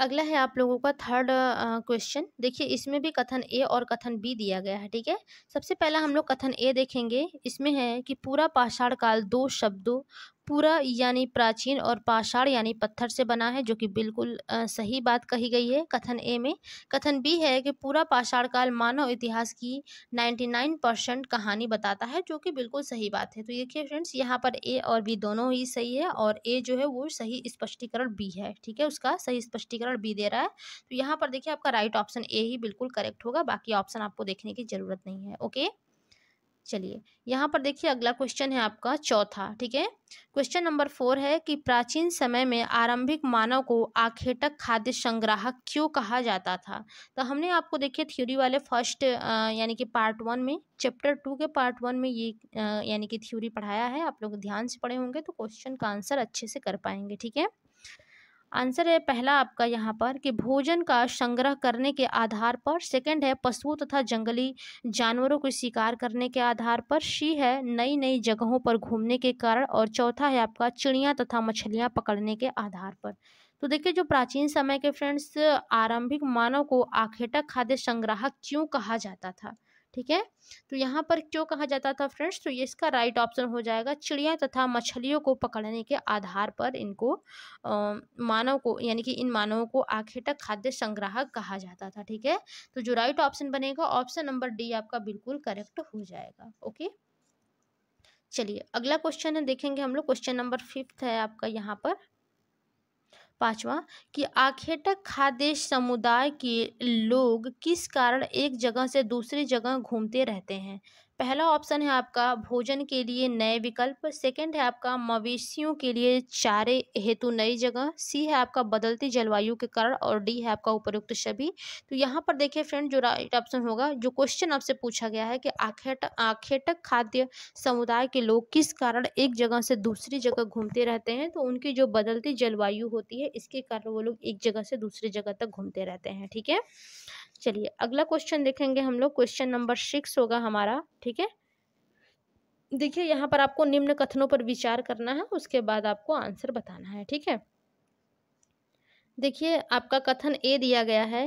अगला है आप लोगों का थर्ड क्वेश्चन देखिए इसमें भी कथन ए और कथन बी दिया गया है ठीक है सबसे पहला हम लोग कथन ए देखेंगे इसमें है कि पूरा पाषाण काल दो शब्दों पूरा यानी प्राचीन और पाषाण यानी पत्थर से बना है जो कि बिल्कुल सही बात कही गई है कथन ए में कथन बी है कि पूरा पाषाण काल मानव इतिहास की 99 परसेंट कहानी बताता है जो कि बिल्कुल सही बात है तो देखिए फ्रेंड्स यहाँ पर ए और बी दोनों ही सही है और ए जो है वो सही स्पष्टीकरण बी है ठीक है उसका सही स्पष्टीकरण बी दे रहा है तो यहाँ पर देखिए आपका राइट ऑप्शन ए ही बिल्कुल करेक्ट होगा बाकी ऑप्शन आपको देखने की ज़रूरत नहीं है ओके चलिए यहाँ पर देखिए अगला क्वेश्चन है आपका चौथा ठीक है क्वेश्चन नंबर फोर है कि प्राचीन समय में आरंभिक मानव को आखेटक खाद्य संग्राहक क्यों कहा जाता था तो हमने आपको देखिए थ्योरी वाले फर्स्ट यानी कि पार्ट वन में चैप्टर टू के पार्ट वन में ये यानी कि थ्योरी पढ़ाया है आप लोग ध्यान से पढ़े होंगे तो क्वेश्चन का आंसर अच्छे से कर पाएंगे ठीक है आंसर है पहला आपका यहाँ पर कि भोजन का संग्रह करने के आधार पर सेकंड है पशुओं तथा जंगली जानवरों को शिकार करने के आधार पर सी है नई नई जगहों पर घूमने के कारण और चौथा है आपका चिड़िया तथा मछलियाँ पकड़ने के आधार पर तो देखिए जो प्राचीन समय के फ्रेंड्स आरंभिक मानव को आखेटक खाद्य संग्राहक क्यों कहा जाता था ठीक है तो यहाँ पर क्यों कहा जाता था फ्रेंड्स तो ये इसका राइट ऑप्शन हो जाएगा चिड़िया तथा मछलियों को पकड़ने के आधार पर इनको मानव को यानी कि इन मानवों को आखेटक खाद्य संग्राहक कहा जाता था ठीक है तो जो राइट ऑप्शन बनेगा ऑप्शन नंबर डी आपका बिल्कुल करेक्ट हो जाएगा ओके चलिए अगला क्वेश्चन है देखेंगे हम लोग क्वेश्चन नंबर फिफ्थ है आपका यहाँ पर पांचवा कि आखेटक खादेश समुदाय के लोग किस कारण एक जगह से दूसरी जगह घूमते रहते हैं पहला ऑप्शन है आपका भोजन के लिए नए विकल्प सेकंड है आपका मवेशियों के लिए चारे हेतु नई जगह सी है आपका बदलती जलवायु के कारण और डी है आपका उपयुक्त सभी तो यहाँ पर देखिए फ्रेंड जो राइट ऑप्शन होगा जो क्वेश्चन आपसे पूछा गया है कि आखेट आखेटक खाद्य समुदाय के लोग किस कारण एक जगह से दूसरी जगह घूमते रहते हैं तो उनकी जो बदलती जलवायु होती है इसके कारण वो लोग एक जगह से दूसरी जगह तक घूमते रहते हैं ठीक है चलिए अगला क्वेश्चन देखेंगे हम लोग क्वेश्चन नंबर सिक्स होगा हमारा ठीक है देखिए यहाँ पर आपको निम्न कथनों पर विचार करना है उसके बाद आपको आंसर बताना है ठीक है देखिए आपका कथन ए दिया गया है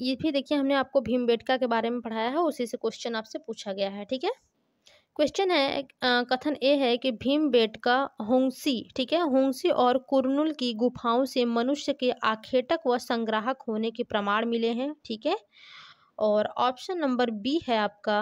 ये भी देखिए हमने आपको भीमबेटका के बारे में पढ़ाया है उसी से क्वेश्चन आपसे पूछा गया है ठीक है क्वेश्चन है आ, कथन ए है कि भीम बेट का होंसी ठीक है होंगसी और कुरनुल की गुफाओं से मनुष्य के आखेटक व संग्राहक होने के प्रमाण मिले हैं ठीक है और ऑप्शन नंबर बी है आपका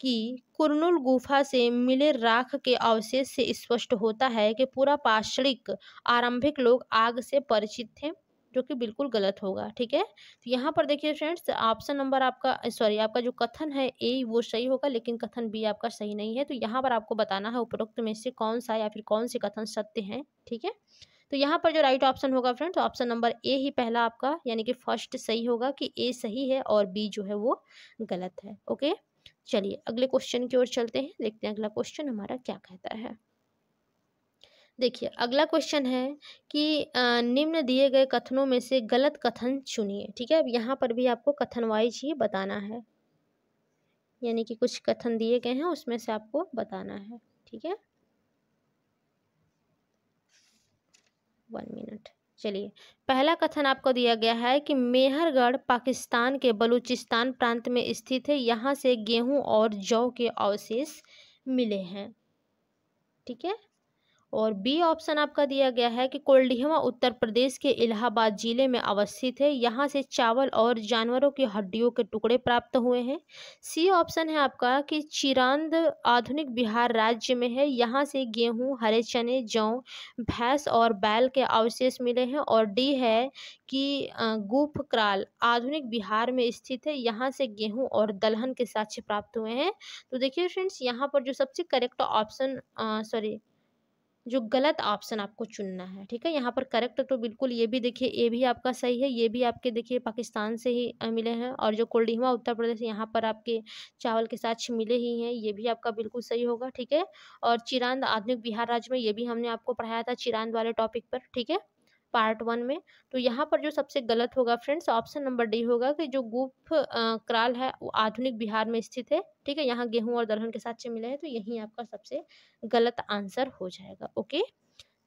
कि कुरनुल गुफा से मिले राख के अवशेष से स्पष्ट होता है कि पूरा पाषणिक आरंभिक लोग आग से परिचित थे जो कि बिल्कुल गलत होगा ठीक है तो यहाँ पर देखिए फ्रेंड्स ऑप्शन नंबर आपका सॉरी आपका जो कथन है ए वो सही होगा लेकिन कथन बी आपका सही नहीं है तो यहाँ पर आपको बताना है उपरोक्त में से कौन सा या फिर कौन से कथन सत्य हैं ठीक है तो यहाँ पर जो राइट ऑप्शन होगा फ्रेंड्स ऑप्शन नंबर ए ही पहला आपका यानी कि फर्स्ट सही होगा कि ए सही है और बी जो है वो गलत है ओके चलिए अगले क्वेश्चन की ओर चलते हैं देखते हैं अगला क्वेश्चन हमारा क्या कहता है देखिए अगला क्वेश्चन है कि निम्न दिए गए कथनों में से गलत कथन चुनिए ठीक है अब यहाँ पर भी आपको कथन वाइज ही बताना है यानी कि कुछ कथन दिए गए हैं उसमें से आपको बताना है ठीक है वन मिनट चलिए पहला कथन आपको दिया गया है कि मेहरगढ़ पाकिस्तान के बलूचिस्तान प्रांत में स्थित है यहाँ से गेहूं और जौ के अवशेष मिले हैं ठीक है और बी ऑप्शन आपका दिया गया है कि कोल्डिहवा उत्तर प्रदेश के इलाहाबाद जिले में अवस्थित है यहाँ से चावल और जानवरों की हड्डियों के टुकड़े प्राप्त हुए हैं सी ऑप्शन है आपका कि चिरांद आधुनिक बिहार राज्य में है यहाँ से गेहूँ हरे चने जौ भैंस और बैल के अवशेष मिले हैं और डी है कि गुफ क्राल आधुनिक बिहार में स्थित है यहाँ से गेहूँ और दलहन के साक्ष्य प्राप्त हुए हैं तो देखिए फ्रेंड्स यहाँ पर जो सबसे करेक्ट ऑप्शन सॉरी जो गलत ऑप्शन आपको चुनना है ठीक है यहाँ पर करेक्ट तो बिल्कुल ये भी देखिए ये भी आपका सही है ये भी आपके देखिए पाकिस्तान से ही मिले हैं और जो कोल्डिहमा उत्तर प्रदेश यहाँ पर आपके चावल के साथ मिले ही हैं ये भी आपका बिल्कुल सही होगा ठीक है और चिरांद आधुनिक बिहार राज्य में ये भी हमने आपको पढ़ाया था चिरांद वाले टॉपिक पर ठीक है पार्ट वन में तो यहाँ पर जो सबसे गलत होगा फ्रेंड्स ऑप्शन नंबर डी होगा कि जो गुफ क्राल है वो आधुनिक बिहार में स्थित है ठीक है यहाँ गेहूं और दलहन के साथ से मिला है तो यही आपका सबसे गलत आंसर हो जाएगा ओके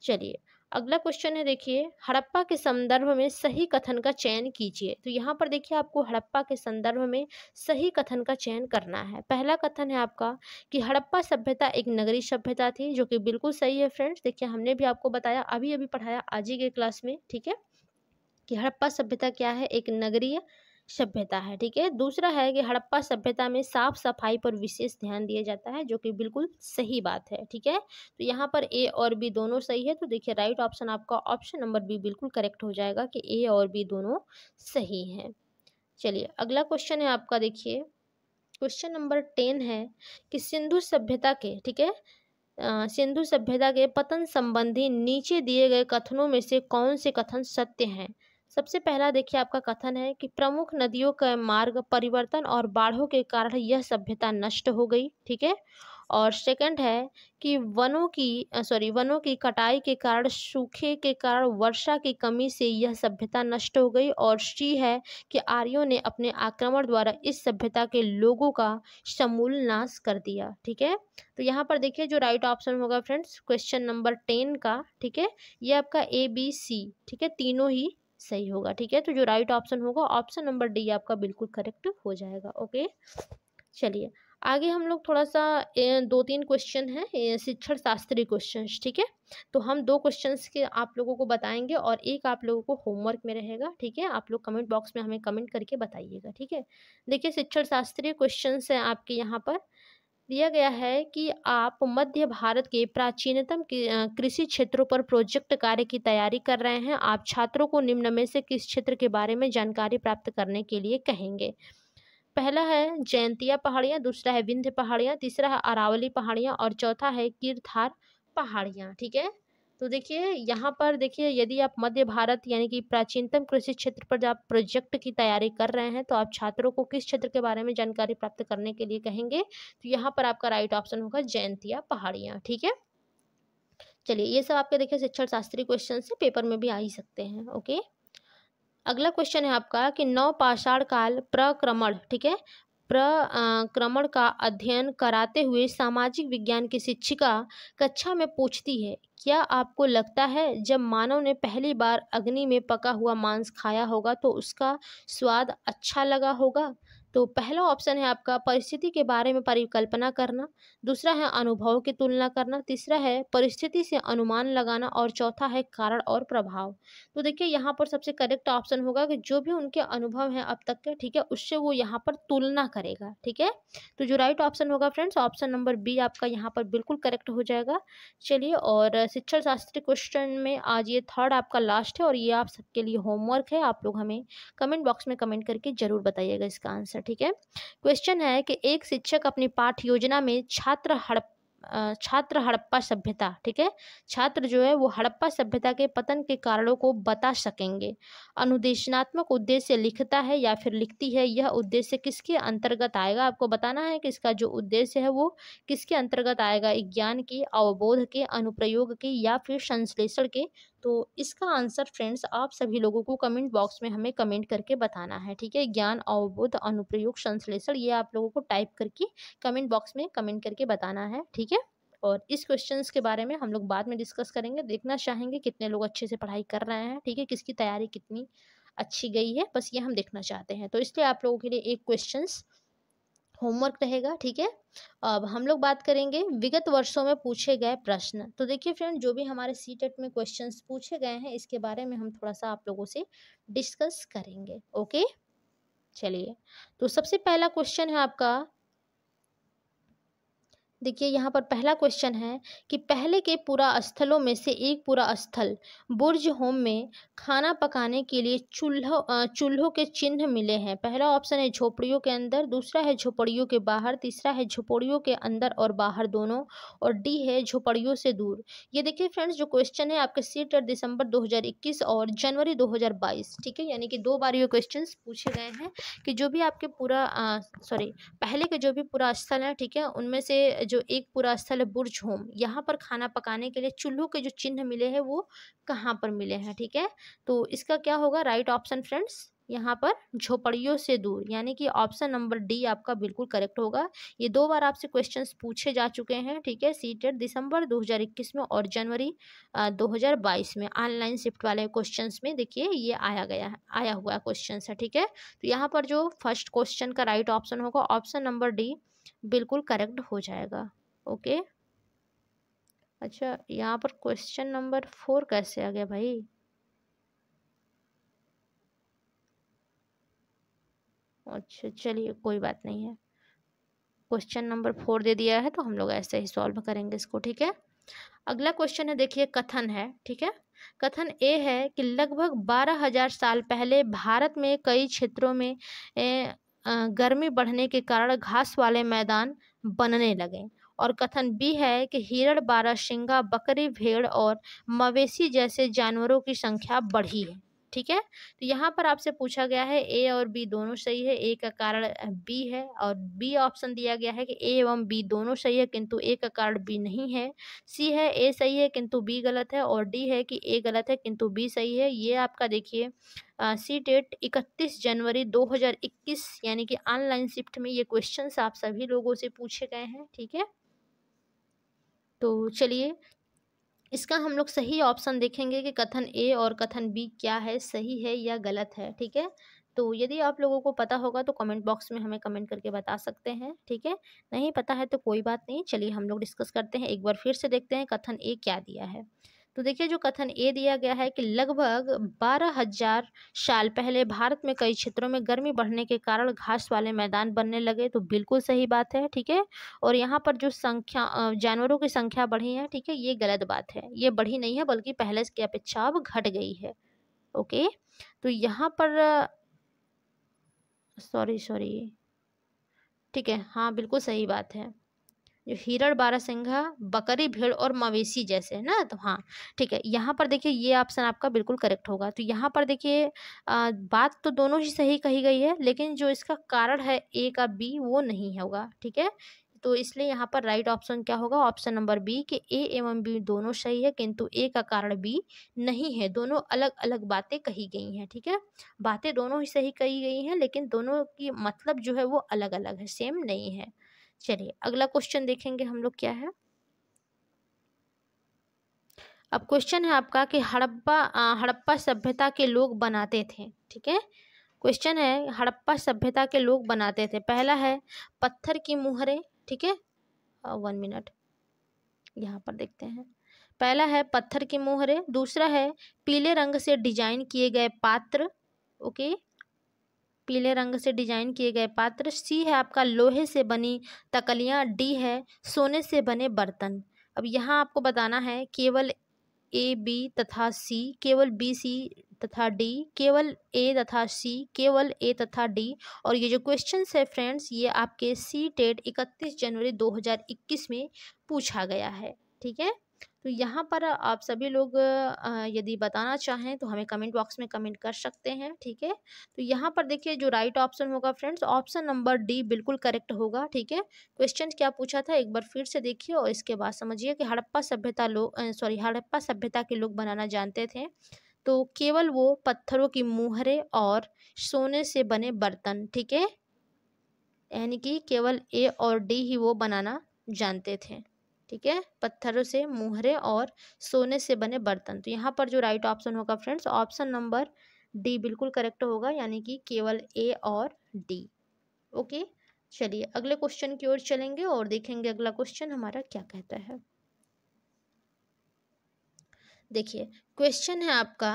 चलिए अगला क्वेश्चन है देखिए हड़प्पा के संदर्भ में सही कथन का चयन कीजिए तो यहाँ पर देखिए आपको हड़प्पा के संदर्भ में सही कथन का चयन करना है पहला कथन है आपका कि हड़प्पा सभ्यता एक नगरी सभ्यता थी जो कि बिल्कुल सही है फ्रेंड्स देखिए हमने भी आपको बताया अभी अभी पढ़ाया आज ही के क्लास में ठीक है कि हड़प्पा सभ्यता क्या है एक नगरीय सभ्यता है ठीक है दूसरा है कि हड़प्पा सभ्यता में साफ सफाई पर विशेष ध्यान दिया जाता है जो कि बिल्कुल सही बात है ठीक है तो यहाँ पर ए और बी दोनों सही है तो देखिए राइट ऑप्शन आपका ऑप्शन नंबर बी बिल्कुल करेक्ट हो जाएगा कि ए और बी दोनों सही हैं चलिए अगला क्वेश्चन है आपका देखिए क्वेश्चन नंबर टेन है कि सिंधु सभ्यता के ठीक है सिंधु सभ्यता के पतन संबंधी नीचे दिए गए कथनों में से कौन से कथन सत्य हैं सबसे पहला देखिए आपका कथन है कि प्रमुख नदियों का मार्ग परिवर्तन और बाढ़ों के कारण यह सभ्यता नष्ट हो गई ठीक है और सेकंड है कि वनों की सॉरी वनों की कटाई के कारण सूखे के कारण वर्षा की कमी से यह सभ्यता नष्ट हो गई और सी है कि आर्यों ने अपने आक्रमण द्वारा इस सभ्यता के लोगों का समूल नाश कर दिया ठीक है तो यहाँ पर देखिए जो राइट ऑप्शन होगा फ्रेंड्स क्वेश्चन नंबर टेन का ठीक है ये आपका ए बी सी ठीक है तीनों ही सही होगा ठीक है तो जो राइट ऑप्शन होगा ऑप्शन नंबर डी आपका बिल्कुल करेक्ट हो जाएगा ओके चलिए आगे हम लोग थोड़ा सा दो तीन क्वेश्चन हैं शिक्षण शास्त्री क्वेश्चन ठीक है तो हम दो क्वेश्चन के आप लोगों को बताएंगे और एक आप लोगों को होमवर्क में रहेगा ठीक है आप लोग कमेंट बॉक्स में हमें कमेंट करके बताइएगा ठीक है देखिए शिक्षण शास्त्रीय क्वेश्चन हैं आपके यहाँ पर दिया गया है कि आप मध्य भारत के प्राचीनतम कृषि क्षेत्रों पर प्रोजेक्ट कार्य की तैयारी कर रहे हैं आप छात्रों को निम्न में से किस क्षेत्र के बारे में जानकारी प्राप्त करने के लिए कहेंगे पहला है जयंतिया पहाड़ियाँ दूसरा है विंध्य पहाड़ियाँ तीसरा है अरावली पहाड़ियाँ और चौथा है किरथार पहाड़ियाँ ठीक है तो देखिए यहाँ पर देखिए यदि आप मध्य भारत यानी कि प्राचीनतम कृषि क्षेत्र पर आप प्रोजेक्ट की तैयारी कर रहे हैं तो आप छात्रों को किस क्षेत्र के बारे में जानकारी प्राप्त करने के लिए कहेंगे तो यहाँ पर आपका राइट ऑप्शन होगा जयंतिया पहाड़ियाँ ठीक है चलिए ये सब आपके देखिए शिक्षण शास्त्री क्वेश्चन से पेपर में भी आ ही सकते हैं ओके अगला क्वेश्चन है आपका कि नौ पाषाण काल प्रक्रमण ठीक है प्रक्रमण का अध्ययन कराते हुए सामाजिक विज्ञान की शिक्षिका कक्षा में पूछती है क्या आपको लगता है जब मानव ने पहली बार अग्नि में पका हुआ मांस खाया होगा तो उसका स्वाद अच्छा लगा होगा तो पहला ऑप्शन है आपका परिस्थिति के बारे में परिकल्पना करना दूसरा है अनुभव की तुलना करना तीसरा है परिस्थिति से अनुमान लगाना और चौथा है कारण और प्रभाव तो देखिए यहाँ पर सबसे करेक्ट ऑप्शन होगा कि जो भी उनके अनुभव हैं अब तक के ठीक है उससे वो यहाँ पर तुलना करेगा ठीक है तो जो राइट ऑप्शन होगा फ्रेंड्स ऑप्शन नंबर बी आपका यहाँ पर बिल्कुल करेक्ट हो जाएगा चलिए और शिक्षण शास्त्री क्वेश्चन में आज ये थर्ड आपका लास्ट है और ये आप सबके लिए होमवर्क है आप लोग हमें कमेंट बॉक्स में कमेंट करके ज़रूर बताइएगा इसका आंसर ठीक है क्वेश्चन है कि एक शिक्षक अपनी पाठ योजना में छात्र हड़प छात्र हड़प्पा सभ्यता ठीक है छात्र जो है वो हड़प्पा सभ्यता के पतन के कारणों को बता सकेंगे अनुदेशनात्मक उद्देश्य लिखता है या फिर लिखती है यह उद्देश्य किसके अंतर्गत आएगा आपको बताना है कि इसका जो उद्देश्य है वो किसके अंतर्गत आएगा ज्ञान के अवबोध के अनुप्रयोग के या फिर संश्लेषण के तो इसका आंसर फ्रेंड्स आप सभी लोगों को कमेंट बॉक्स में हमें कमेंट करके बताना है ठीक है ज्ञान अवबोध अनुप्रयोग संश्लेषण ये आप लोगों को टाइप करके कमेंट बॉक्स में कमेंट करके बताना है ठीक है और इस क्वेश्चंस के बारे में हम लोग बाद में डिस्कस करेंगे देखना चाहेंगे कितने लोग अच्छे से पढ़ाई कर रहे हैं ठीक है किसकी तैयारी कितनी अच्छी गई है बस ये हम देखना चाहते हैं तो इसलिए आप लोगों के लिए एक क्वेश्चन होमवर्क रहेगा ठीक है अब हम लोग बात करेंगे विगत वर्षों में पूछे गए प्रश्न तो देखिए फ्रेंड जो भी हमारे सी e में क्वेश्चंस पूछे गए हैं इसके बारे में हम थोड़ा सा आप लोगों से डिस्कस करेंगे ओके चलिए तो सबसे पहला क्वेश्चन है आपका देखिए यहाँ पर पहला क्वेश्चन है कि पहले के पूरा स्थलों में से एक पूरा स्थल बुर्ज होम में खाना पकाने के लिए चूल्हों चूल्हों के चिन्ह मिले हैं पहला ऑप्शन है झोपड़ियों के अंदर दूसरा है झोपड़ियों के बाहर तीसरा है झोपड़ियों के अंदर और बाहर दोनों और डी है झोपड़ियों से दूर ये देखिए फ्रेंड्स जो क्वेश्चन है आपके सीट और दिसंबर दो और जनवरी दो ठीक है यानी कि दो बार ये क्वेश्चन पूछे गए हैं कि जो भी आपके पूरा सॉरी पहले के जो भी पूरा स्थल है ठीक है उनमें से जो एक पूरा स्थल है बुर्ज होम यहाँ पर खाना पकाने के लिए चूल्हों के जो चिन्ह मिले हैं वो कहाँ पर मिले हैं ठीक है तो इसका क्या होगा राइट ऑप्शन फ्रेंड्स यहाँ पर झोपड़ियों से दूर यानी कि ऑप्शन नंबर डी आपका बिल्कुल करेक्ट होगा ये दो बार आपसे क्वेश्चंस पूछे जा चुके हैं ठीक है सीटेट दिसंबर 2021 में और जनवरी 2022 में ऑनलाइन शिफ्ट वाले क्वेश्चंस में देखिए ये आया गया है आया हुआ क्वेश्चन है ठीक है तो यहाँ पर जो फर्स्ट क्वेश्चन का राइट ऑप्शन होगा ऑप्शन नंबर डी बिल्कुल करेक्ट हो जाएगा ओके अच्छा यहाँ पर क्वेश्चन नंबर फोर कैसे आ गया भाई अच्छा चलिए कोई बात नहीं है क्वेश्चन नंबर फोर दे दिया है तो हम लोग ऐसे ही सॉल्व करेंगे इसको ठीक है अगला क्वेश्चन है देखिए कथन है ठीक है कथन ए है कि लगभग बारह हजार साल पहले भारत में कई क्षेत्रों में गर्मी बढ़ने के कारण घास वाले मैदान बनने लगे और कथन भी है कि हिरण शिंगा बकरी भेड़ और मवेशी जैसे जानवरों की संख्या बढ़ी है ठीक है तो यहाँ पर आपसे पूछा गया है ए और बी दोनों सही है ए का कारण बी है और बी ऑप्शन दिया गया है कि ए एवं बी दोनों सही है किंतु ए का कारण बी नहीं है सी है ए सही है किंतु बी गलत है और डी है कि ए गलत है किंतु बी सही है ये आपका देखिए सी डेट इकतीस जनवरी 2021 यानी कि ऑनलाइन शिफ्ट में ये क्वेश्चन आप सभी लोगों से पूछे गए हैं ठीक है तो चलिए इसका हम लोग सही ऑप्शन देखेंगे कि कथन ए और कथन बी क्या है सही है या गलत है ठीक है तो यदि आप लोगों को पता होगा तो कमेंट बॉक्स में हमें कमेंट करके बता सकते हैं ठीक है नहीं पता है तो कोई बात नहीं चलिए हम लोग डिस्कस करते हैं एक बार फिर से देखते हैं कथन ए क्या दिया है तो देखिए जो कथन ए दिया गया है कि लगभग बारह हजार साल पहले भारत में कई क्षेत्रों में गर्मी बढ़ने के कारण घास वाले मैदान बनने लगे तो बिल्कुल सही बात है ठीक है और यहाँ पर जो संख्या जानवरों की संख्या बढ़ी है ठीक है ये गलत बात है ये बढ़ी नहीं है बल्कि पहले की अपेक्षा अब घट गई है ओके तो यहाँ पर सॉरी सॉरी ठीक है हाँ बिल्कुल सही बात है जो हिरण सिंघा बकरी भेड़ और मवेशी जैसे है ना तो हाँ ठीक है यहाँ पर देखिए ये ऑप्शन आपका बिल्कुल करेक्ट होगा तो यहाँ पर देखिए बात तो दोनों ही सही कही गई है लेकिन जो इसका कारण है ए का बी वो नहीं होगा ठीक है तो इसलिए यहाँ पर राइट ऑप्शन क्या होगा ऑप्शन नंबर बी कि ए एवं बी दोनों सही है किंतु ए का कारण बी नहीं है दोनों अलग अलग बातें कही गई हैं ठीक है बातें दोनों ही सही कही गई हैं लेकिन दोनों की मतलब जो है वो अलग अलग है सेम नहीं है चलिए अगला क्वेश्चन देखेंगे हम लोग क्या है अब क्वेश्चन है आपका कि हड़प्पा हड़प्पा सभ्यता के लोग बनाते थे ठीक है क्वेश्चन है हड़प्पा सभ्यता के लोग बनाते थे पहला है पत्थर की मुहरें ठीक है वन मिनट यहाँ पर देखते हैं पहला है पत्थर की मुहरे दूसरा है पीले रंग से डिजाइन किए गए पात्र ओके पीले रंग से डिजाइन किए गए पात्र सी है आपका लोहे से बनी तकलियाँ डी है सोने से बने बर्तन अब यहाँ आपको बताना है केवल ए बी तथा सी केवल बी सी तथा डी केवल ए तथा सी केवल ए तथा डी और ये जो क्वेश्चन है फ्रेंड्स ये आपके सी टेट इकतीस जनवरी 2021 में पूछा गया है ठीक है तो यहाँ पर आप सभी लोग यदि बताना चाहें तो हमें कमेंट बॉक्स में कमेंट कर सकते हैं ठीक है तो यहाँ पर देखिए जो राइट ऑप्शन होगा फ्रेंड्स ऑप्शन नंबर डी बिल्कुल करेक्ट होगा ठीक है क्वेश्चन क्या पूछा था एक बार फिर से देखिए और इसके बाद समझिए कि हड़प्पा सभ्यता लोग सॉरी हड़प्पा सभ्यता के लोग बनाना जानते थे तो केवल वो पत्थरों की मुहरे और सोने से बने बर्तन ठीक है यानी कि केवल ए और डी ही वो बनाना जानते थे ठीक है पत्थरों से मुहरे और सोने से बने बर्तन तो यहाँ पर जो राइट ऑप्शन होगा फ्रेंड्स ऑप्शन नंबर डी बिल्कुल करेक्ट होगा यानी कि केवल ए और डी ओके चलिए अगले क्वेश्चन की ओर चलेंगे और देखेंगे अगला क्वेश्चन हमारा क्या कहता है देखिए क्वेश्चन है आपका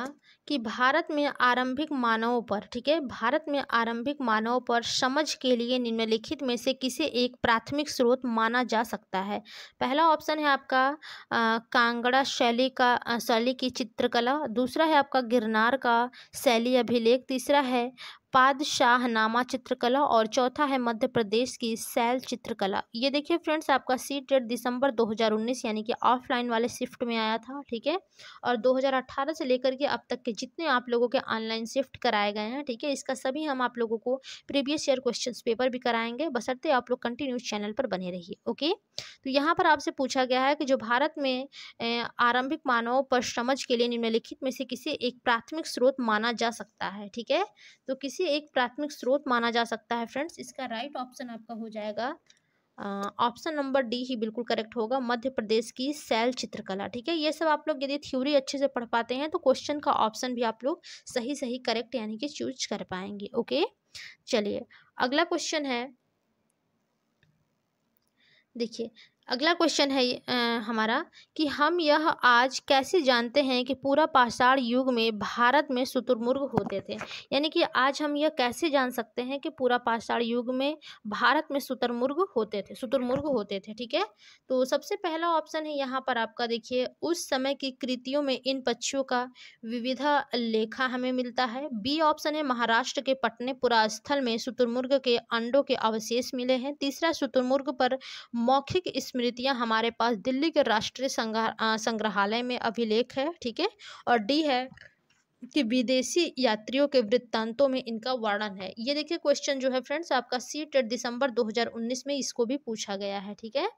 कि भारत में आरंभिक मानवों पर ठीक है भारत में आरंभिक मानवों पर समझ के लिए निम्नलिखित में से किसे एक प्राथमिक स्रोत माना जा सकता है पहला ऑप्शन है आपका आ, कांगड़ा शैली का शैली की चित्रकला दूसरा है आपका गिरनार का शैली अभिलेख तीसरा है उत्पाद नामा चित्रकला और चौथा है मध्य प्रदेश की सैल चित्रकला ये देखिए फ्रेंड्स आपका सी डेट दिसंबर 2019 यानी कि ऑफलाइन वाले शिफ्ट में आया था ठीक है और 2018 से लेकर के अब तक के जितने आप लोगों के ऑनलाइन शिफ्ट कराए गए हैं ठीक है इसका सभी हम आप लोगों को प्रीवियस ईयर क्वेश्चन पेपर भी कराएंगे बसरते आप लोग कंटिन्यूस चैनल पर बने रहिए ओके तो यहाँ पर आपसे पूछा गया है कि जो भारत में आरंभिक मानवों पर समझ के लिए निम्नलिखित में से किसी एक प्राथमिक स्रोत माना जा सकता है ठीक है तो किसी ये एक प्राथमिक स्रोत माना जा सकता है फ्रेंड्स इसका राइट ऑप्शन आपका हो जाएगा ऑप्शन नंबर डी ही बिल्कुल करेक्ट होगा मध्य प्रदेश की सेल चित्रकला ठीक है ये सब आप लोग यदि थ्योरी अच्छे से पढ़ पाते हैं तो क्वेश्चन का ऑप्शन भी आप लोग सही सही करेक्ट यानी कि चूज कर पाएंगे ओके चलिए अगला क्वेश्चन है देखिए अगला क्वेश्चन है आ, हमारा कि हम यह आज कैसे जानते हैं कि पूरा पाषाण युग में भारत में शुतुर्मुर्ग होते थे यानी कि आज हम यह कैसे जान सकते हैं कि पूरा पाषाण युग में भारत में शुतुर्मुर्ग होते थे शुतुर्मुर्ग होते थे ठीक है तो सबसे पहला ऑप्शन है यहाँ पर आपका देखिए उस समय की कृतियों में इन पक्षियों का विविध लेखा हमें मिलता है बी ऑप्शन है महाराष्ट्र के पुरा स्थल में शुतुर्मुर्ग के अंडों के अवशेष मिले हैं तीसरा शुतुर्मुर्ग पर मौखिक स्मृतियां हमारे पास दिल्ली के राष्ट्रीय संग्रहालय में अभिलेख है ठीक है और डी है कि विदेशी यात्रियों के वृत्तांतों में इनका वर्णन है ये देखिए क्वेश्चन जो है फ्रेंड्स आपका सी टेट दिसंबर 2019 में इसको भी पूछा गया है ठीक है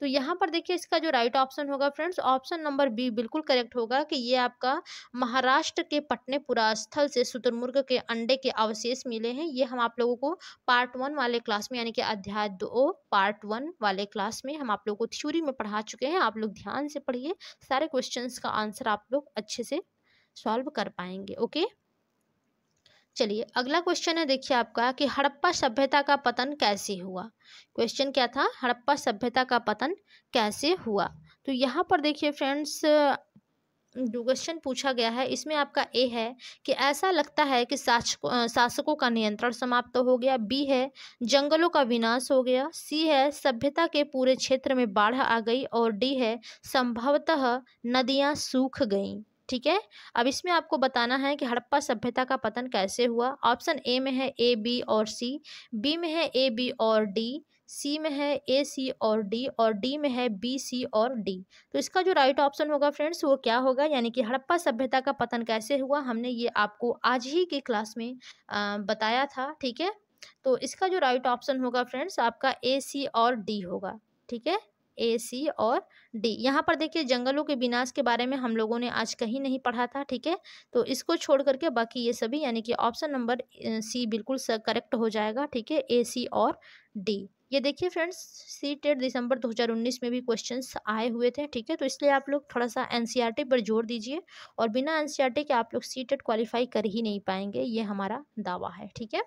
तो यहाँ पर देखिए इसका जो राइट ऑप्शन होगा फ्रेंड्स ऑप्शन नंबर बी बिल्कुल करेक्ट होगा कि ये आपका महाराष्ट्र के पटनेपुरा स्थल से शुतुर्मुर्ग के अंडे के अवशेष मिले हैं ये हम आप लोगों को पार्ट वन वाले क्लास में यानी कि अध्याय दो पार्ट वन वाले क्लास में हम आप लोगों को थ्योरी में पढ़ा चुके हैं आप लोग ध्यान से पढ़िए सारे क्वेश्चन का आंसर आप लोग अच्छे से सॉल्व कर पाएंगे ओके चलिए अगला क्वेश्चन है देखिए आपका कि हड़प्पा सभ्यता का पतन कैसे हुआ क्वेश्चन क्या था हड़प्पा सभ्यता का पतन कैसे हुआ तो यहाँ पर देखिए फ्रेंड्स जो क्वेश्चन पूछा गया है इसमें आपका ए है कि ऐसा लगता है कि शासकों शासकों का नियंत्रण समाप्त तो हो गया बी है जंगलों का विनाश हो गया सी है सभ्यता के पूरे क्षेत्र में बाढ़ आ गई और डी है संभवतः नदियाँ सूख गईं ठीक है अब इसमें आपको बताना है कि हड़प्पा सभ्यता का पतन कैसे हुआ ऑप्शन ए में है ए बी और सी बी में है ए बी और डी सी में है ए सी और डी और डी में है बी सी और डी तो इसका जो राइट ऑप्शन होगा फ्रेंड्स वो क्या होगा यानी कि हड़प्पा सभ्यता का पतन कैसे हुआ हमने ये आपको आज ही की क्लास में आ, बताया था ठीक है तो इसका जो राइट ऑप्शन होगा फ्रेंड्स आपका ए सी और डी होगा ठीक है ए सी और डी यहाँ पर देखिए जंगलों के विनाश के बारे में हम लोगों ने आज कहीं नहीं पढ़ा था ठीक है तो इसको छोड़ करके बाकी ये सभी यानी कि ऑप्शन नंबर सी बिल्कुल करेक्ट हो जाएगा ठीक है ए सी और डी ये देखिए फ्रेंड्स सी टेट दिसंबर 2019 में भी क्वेश्चंस आए हुए थे ठीक है तो इसलिए आप लोग थोड़ा सा एनसीईआरटी पर जोर दीजिए और बिना एनसीईआरटी के आप लोग सी टेट क्वालिफाई कर ही नहीं पाएंगे ये हमारा दावा है ठीक है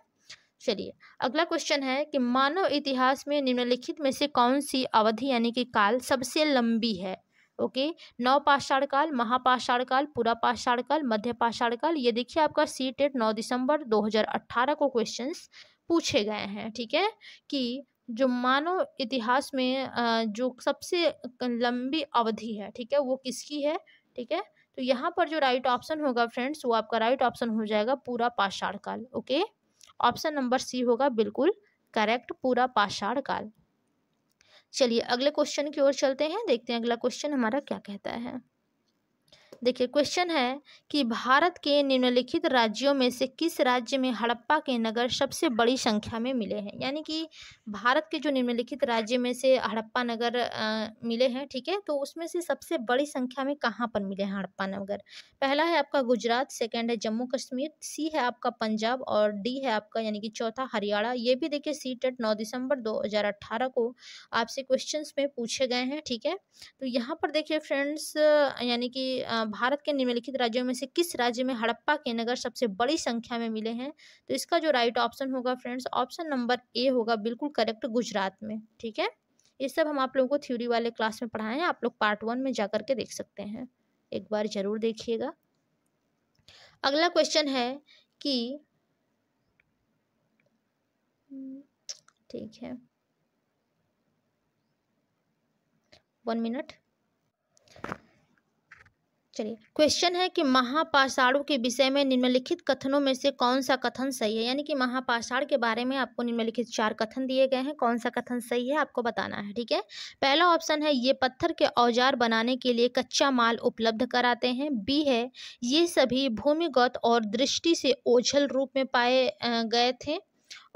चलिए अगला क्वेश्चन है कि मानव इतिहास में निम्नलिखित में से कौन सी अवधि यानी कि काल सबसे लंबी है ओके नवपाषाण काल महापाषाण काल पूरा पाषाण काल मध्य पाषाण काल ये देखिए आपका सी टेट नौ दिसंबर 2018 को क्वेश्चंस पूछे गए हैं ठीक है कि जो मानव इतिहास में जो सबसे लंबी अवधि है ठीक है वो किसकी है ठीक है तो यहाँ पर जो राइट ऑप्शन होगा फ्रेंड्स वो आपका राइट ऑप्शन हो जाएगा पूरा पाषाण काल ओके ऑप्शन नंबर सी होगा बिल्कुल करेक्ट पूरा पाषाण काल चलिए अगले क्वेश्चन की ओर चलते हैं देखते हैं अगला क्वेश्चन हमारा क्या कहता है देखिए क्वेश्चन है कि भारत के निम्नलिखित राज्यों में से किस राज्य में हड़प्पा के नगर सबसे बड़ी संख्या में मिले हैं यानी कि भारत के जो निम्नलिखित राज्य में से हड़प्पा नगर आ, मिले हैं ठीक है तो उसमें से सबसे बड़ी संख्या में कहाँ पर मिले हैं हड़प्पा नगर पहला है आपका गुजरात सेकेंड है जम्मू कश्मीर सी है आपका पंजाब और डी है आपका यानी कि चौथा हरियाणा ये भी देखिए सी टेट नौ दिसंबर दो हज़ार अट्ठारह को आपसे क्वेश्चन में पूछे गए हैं ठीक है तो यहाँ पर देखिए फ्रेंड्स यानी कि भारत के निम्नलिखित राज्यों में से किस राज्य में हड़प्पा के नगर सबसे बड़ी संख्या में मिले हैं तो इसका जो राइट ऑप्शन होगा फ्रेंड्स ऑप्शन नंबर ए होगा बिल्कुल करेक्ट गुजरात में ठीक है ये सब हम आप लोगों को थ्योरी वाले क्लास में पढ़ाए हैं आप लोग पार्ट वन में जा के देख सकते हैं एक बार ज़रूर देखिएगा अगला क्वेश्चन है कि ठीक है वन मिनट चलिए क्वेश्चन है कि महापाषाणों के विषय में निम्नलिखित कथनों में से कौन सा कथन सही है यानी कि महापाषाण के बारे में आपको निम्नलिखित चार कथन दिए गए हैं कौन सा कथन सही है आपको बताना है ठीक है पहला ऑप्शन है ये पत्थर के औजार बनाने के लिए कच्चा माल उपलब्ध कराते हैं बी है ये सभी भूमिगत और दृष्टि से ओझल रूप में पाए गए थे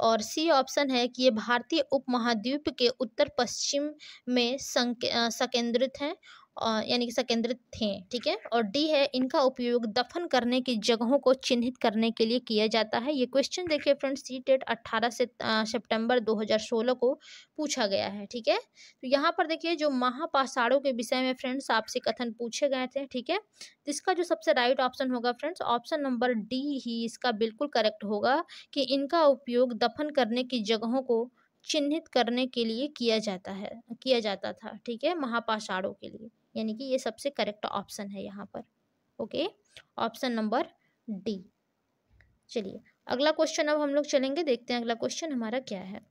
और सी ऑप्शन है कि ये भारतीय उपमहाद्वीप के उत्तर पश्चिम में संकेंद्रित हैं यानी कि संकेंद्रित थे ठीक है और डी है इनका उपयोग दफन करने की जगहों को चिन्हित करने के लिए किया जाता है ये क्वेश्चन देखिए फ्रेंड्स सी टेट अट्ठारह से सितंबर 2016 को पूछा गया है ठीक है तो यहाँ पर देखिए जो महापाषाणों के विषय में फ्रेंड्स आपसे कथन पूछे गए थे ठीक है इसका जो सबसे राइट ऑप्शन होगा फ्रेंड्स ऑप्शन नंबर डी ही इसका बिल्कुल करेक्ट होगा कि इनका उपयोग दफन करने की जगहों को चिन्हित करने के लिए किया जाता है किया जाता था ठीक है महापाषाणों के लिए यानी कि ये सबसे करेक्ट ऑप्शन है यहाँ पर ओके ऑप्शन नंबर डी चलिए अगला क्वेश्चन अब हम लोग चलेंगे देखते हैं अगला क्वेश्चन हमारा क्या है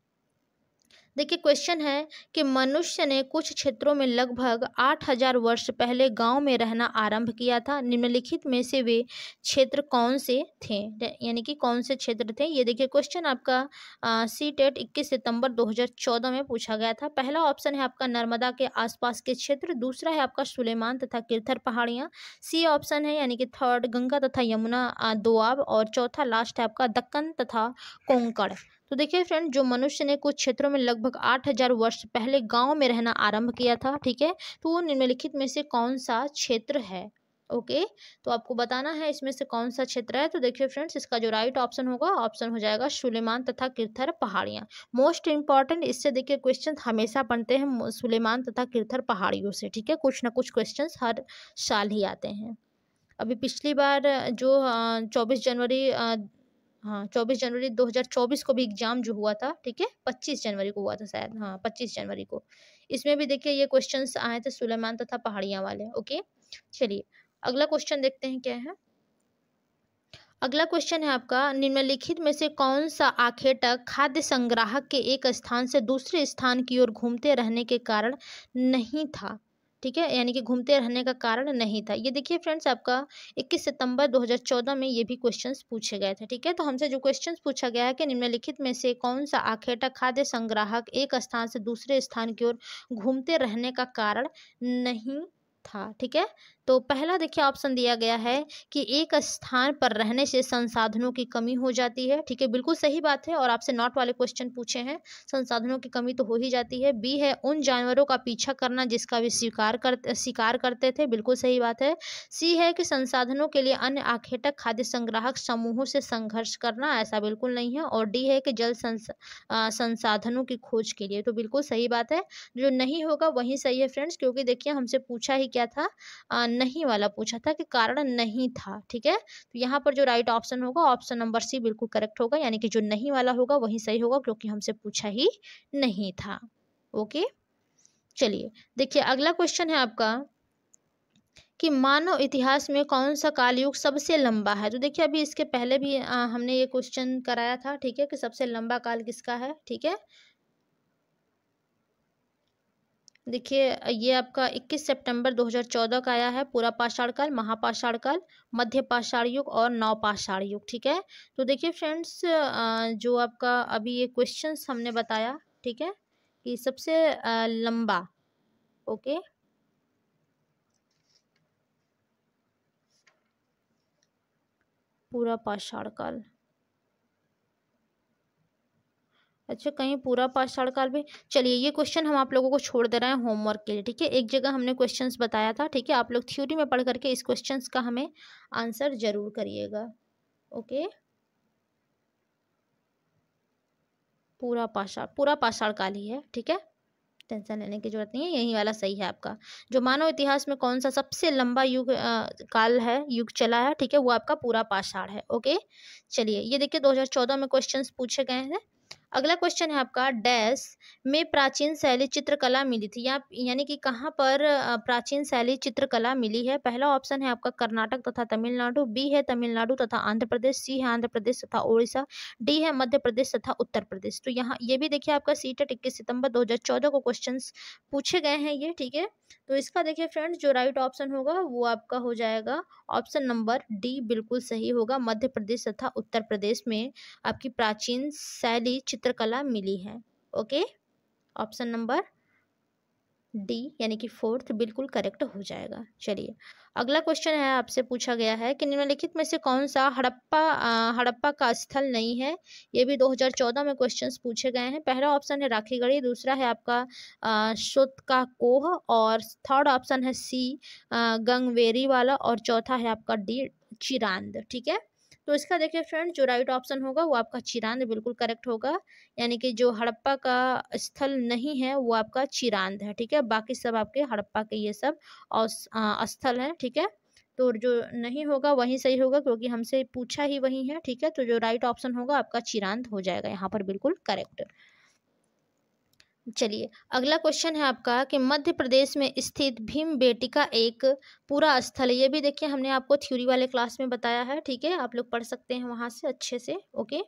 देखिए क्वेश्चन है कि मनुष्य ने कुछ क्षेत्रों में लगभग आठ हजार वर्ष पहले गांव में रहना आरंभ किया था निम्नलिखित में से वे क्षेत्र कौन से थे यानी कि कौन से क्षेत्र थे ये देखिए क्वेश्चन आपका सी टेट इक्कीस सितंबर 2014 में पूछा गया था पहला ऑप्शन है आपका नर्मदा के आसपास के क्षेत्र दूसरा है आपका सुलेमान तथा किरथर पहाड़ियाँ सी ऑप्शन है यानी कि थर्ड गंगा तथा यमुना दोआब और चौथा लास्ट है आपका दक्कन तथा कोंकड़ तो देखिए फ्रेंड जो मनुष्य ने कुछ क्षेत्रों में लगभग आठ हजार वर्ष पहले गांव में रहना आरंभ किया था ठीक है तो वो निम्नलिखित में से कौन सा क्षेत्र है ओके तो आपको बताना है इसमें से कौन सा क्षेत्र है तो देखिए फ्रेंड्स इसका जो राइट ऑप्शन होगा ऑप्शन हो जाएगा सुलेमान तथा किरथर पहाड़ियाँ मोस्ट इंपॉर्टेंट इससे देखिए क्वेश्चन हमेशा बनते हैं सुलेमान तथा किरथर पहाड़ियों से ठीक है कुछ ना कुछ क्वेश्चन हर साल ही आते हैं अभी पिछली बार जो चौबीस जनवरी हाँ चौबीस जनवरी 2024 को भी एग्ज़ाम जो हुआ था ठीक है पच्चीस जनवरी को हुआ था शायद हाँ पच्चीस जनवरी को इसमें भी देखिए ये क्वेश्चन आए थे सुलेमान तथा पहाड़ियाँ वाले ओके चलिए अगला क्वेश्चन देखते हैं क्या है अगला क्वेश्चन है आपका निम्नलिखित में से कौन सा आखेटक खाद्य संग्राहक के एक स्थान से दूसरे स्थान की ओर घूमते रहने के कारण नहीं था ठीक है यानी कि घूमते रहने का कारण नहीं था ये देखिए फ्रेंड्स आपका 21 सितंबर 2014 में ये भी क्वेश्चंस पूछे गए थे ठीक है तो हमसे जो क्वेश्चंस पूछा गया है कि निम्नलिखित में से कौन सा आखेटा खाद्य संग्राहक एक स्थान से दूसरे स्थान की ओर घूमते रहने का कारण नहीं था ठीक है तो पहला देखिए ऑप्शन दिया गया है कि एक स्थान पर रहने से संसाधनों की कमी हो जाती है ठीक है बिल्कुल सही बात है और आपसे नॉट वाले क्वेश्चन पूछे हैं संसाधनों की कमी तो हो ही जाती है बी है उन जानवरों का पीछा करना जिसका वे स्वीकार कर शिकार करते थे बिल्कुल सही बात है सी है कि संसाधनों के लिए अन्य आखेटक खाद्य संग्राहक समूहों से संघर्ष करना ऐसा बिल्कुल नहीं है और डी है कि जल संसाधनों की खोज के लिए तो बिल्कुल सही बात है जो नहीं होगा वही सही है फ्रेंड्स क्योंकि देखिए हमसे पूछा ही क्या था नहीं वाला पूछा था कि कारण नहीं था ठीक है तो यहाँ पर जो राइट ऑप्शन होगा ऑप्शन नंबर सी बिल्कुल करेक्ट होगा यानी कि जो नहीं वाला होगा वही सही होगा क्योंकि हमसे पूछा ही नहीं था ओके चलिए देखिए अगला क्वेश्चन है आपका कि मानव इतिहास में कौन सा कालयुग सबसे लंबा है तो देखिए अभी इसके पहले भी आ, हमने ये क्वेश्चन कराया था ठीक है कि सबसे लंबा काल किसका है ठीक है देखिए ये आपका 21 सितंबर 2014 का आया है पूरा पाषाण काल महापाषाण काल मध्य पाषाण युग और नौ पाषाण युग ठीक है तो देखिए फ्रेंड्स जो आपका अभी ये क्वेश्चंस हमने बताया ठीक है कि सबसे लंबा ओके पूरा पाषाण काल अच्छा कहीं पूरा पाषाण काल भी चलिए ये क्वेश्चन हम आप लोगों को छोड़ दे रहे हैं होमवर्क के लिए ठीक है एक जगह हमने क्वेश्चंस बताया था ठीक है आप लोग थ्योरी में पढ़ करके इस क्वेश्चंस का हमें आंसर ज़रूर करिएगा ओके पूरा पाषाण पूरा पाषाण काल ही है ठीक है टेंशन लेने की जरूरत नहीं है यही वाला सही है आपका जो मानव इतिहास में कौन सा सबसे लंबा युग आ, काल है युग चला है ठीक है वो आपका पूरा पाषाण है ओके चलिए ये देखिए 2014 में क्वेश्चंस पूछे गए हैं अगला क्वेश्चन है आपका डैश में प्राचीन शैली चित्रकला मिली थी या यानी कि कहाँ पर प्राचीन शैली चित्रकला मिली है पहला ऑप्शन है आपका कर्नाटक तथा तमिलनाडु बी है तमिलनाडु तथा आंध्र प्रदेश सी है आंध्र प्रदेश तथा उड़ीसा डी है मध्य प्रदेश तथा उत्तर प्रदेश तो यहाँ ये भी देखिए आपका सीट है इक्कीस सितंबर दो को क्वेश्चन पूछे गए हैं ये ठीक है तो इसका देखिए फ्रेंड्स जो राइट ऑप्शन होगा वो आपका हो जाएगा ऑप्शन नंबर डी बिल्कुल सही होगा मध्य प्रदेश तथा उत्तर प्रदेश में आपकी प्राचीन शैली चित्रकला मिली है ओके ऑप्शन नंबर डी यानी कि फोर्थ बिल्कुल करेक्ट हो जाएगा चलिए अगला क्वेश्चन है आपसे पूछा गया है कि निम्नलिखित में से कौन सा हड़प्पा हड़प्पा का स्थल नहीं है ये भी 2014 में क्वेश्चंस पूछे गए हैं पहला ऑप्शन है राखीगढ़ी दूसरा है आपका शुद्ध का कोह और थर्ड ऑप्शन है सी गंगवेरी वाला और चौथा है आपका डी चिरांद ठीक है तो इसका देखिए फ्रेंड जो राइट ऑप्शन होगा वो आपका चिरांद बिल्कुल करेक्ट होगा यानी कि जो हड़प्पा का स्थल नहीं है वो आपका चिरांद है ठीक है बाकी सब आपके हड़प्पा के ये सब स्थल है ठीक है तो जो नहीं होगा वही सही होगा क्योंकि हमसे पूछा ही वही है ठीक है तो जो राइट ऑप्शन होगा आपका चिरांद हो जाएगा यहाँ पर बिल्कुल करेक्ट चलिए अगला क्वेश्चन है आपका कि मध्य प्रदेश में स्थित भीम बेटिका एक पूरा स्थल है ये भी देखिए हमने आपको थ्योरी वाले क्लास में बताया है ठीक है आप लोग पढ़ सकते हैं वहाँ से अच्छे से ओके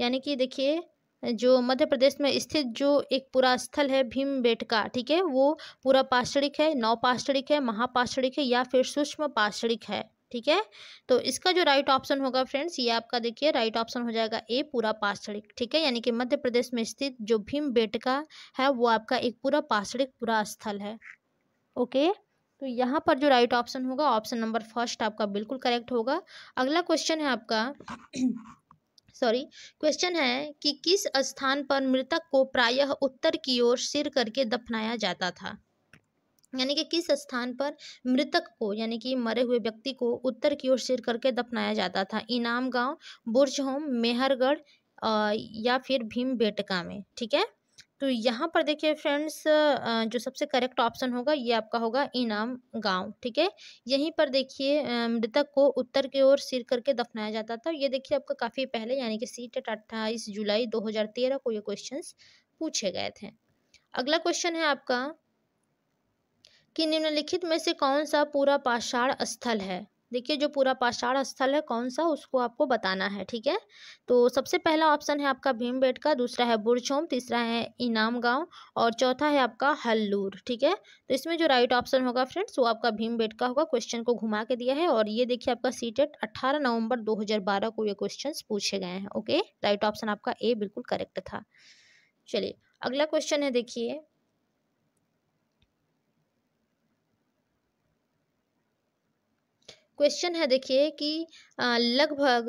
यानी कि देखिए जो मध्य प्रदेश में स्थित जो एक पूरा स्थल है भीम बेटका ठीक है वो पूरा पाषणिक है नौ पाषणिक है महापाषणिक है या फिर सूक्ष्म पाषणिक है ठीक है तो इसका जो राइट ऑप्शन होगा फ्रेंड्स ये आपका देखिए राइट ऑप्शन हो जाएगा ए पूरा पाषाणिक ठीक है यानी कि मध्य प्रदेश में स्थित जो भीम बेटका है वो आपका एक पूरा पाषाणिक पूरा स्थल है ओके तो यहाँ पर जो राइट ऑप्शन होगा ऑप्शन नंबर फर्स्ट आपका बिल्कुल करेक्ट होगा अगला क्वेश्चन है आपका सॉरी <clears throat> क्वेश्चन है कि किस स्थान पर मृतक को प्रायः उत्तर की ओर सिर करके दफनाया जाता था यानी कि किस स्थान पर मृतक को यानी कि मरे हुए व्यक्ति को उत्तर की ओर सिर करके दफनाया जाता था इनाम गांव बुर्ज होम मेहरगढ़ या फिर भीम बेटका में ठीक है तो यहाँ पर देखिए फ्रेंड्स जो सबसे करेक्ट ऑप्शन होगा ये आपका होगा इनाम गांव ठीक है यहीं पर देखिए मृतक को उत्तर की ओर सिर करके दफनाया जाता था ये देखिए आपका काफ़ी पहले यानी कि सीट अट्ठाईस जुलाई दो को ये क्वेश्चन पूछे गए थे अगला क्वेश्चन है आपका कि निम्नलिखित में से कौन सा पूरा पाषाण स्थल है देखिए जो पूरा पाषाण स्थल है कौन सा उसको आपको बताना है ठीक है तो सबसे पहला ऑप्शन है आपका भीम का दूसरा है बुरछोम तीसरा है इनाम गांव और चौथा है आपका हल्लूर ठीक है तो इसमें जो राइट ऑप्शन होगा फ्रेंड्स वो आपका भीम का होगा क्वेश्चन को घुमा के दिया है और ये देखिए आपका सीटेट अट्ठारह नवम्बर दो को ये क्वेश्चन पूछे गए हैं ओके राइट ऑप्शन आपका ए बिल्कुल करेक्ट था चलिए अगला क्वेश्चन है देखिए क्वेश्चन है देखिए कि लगभग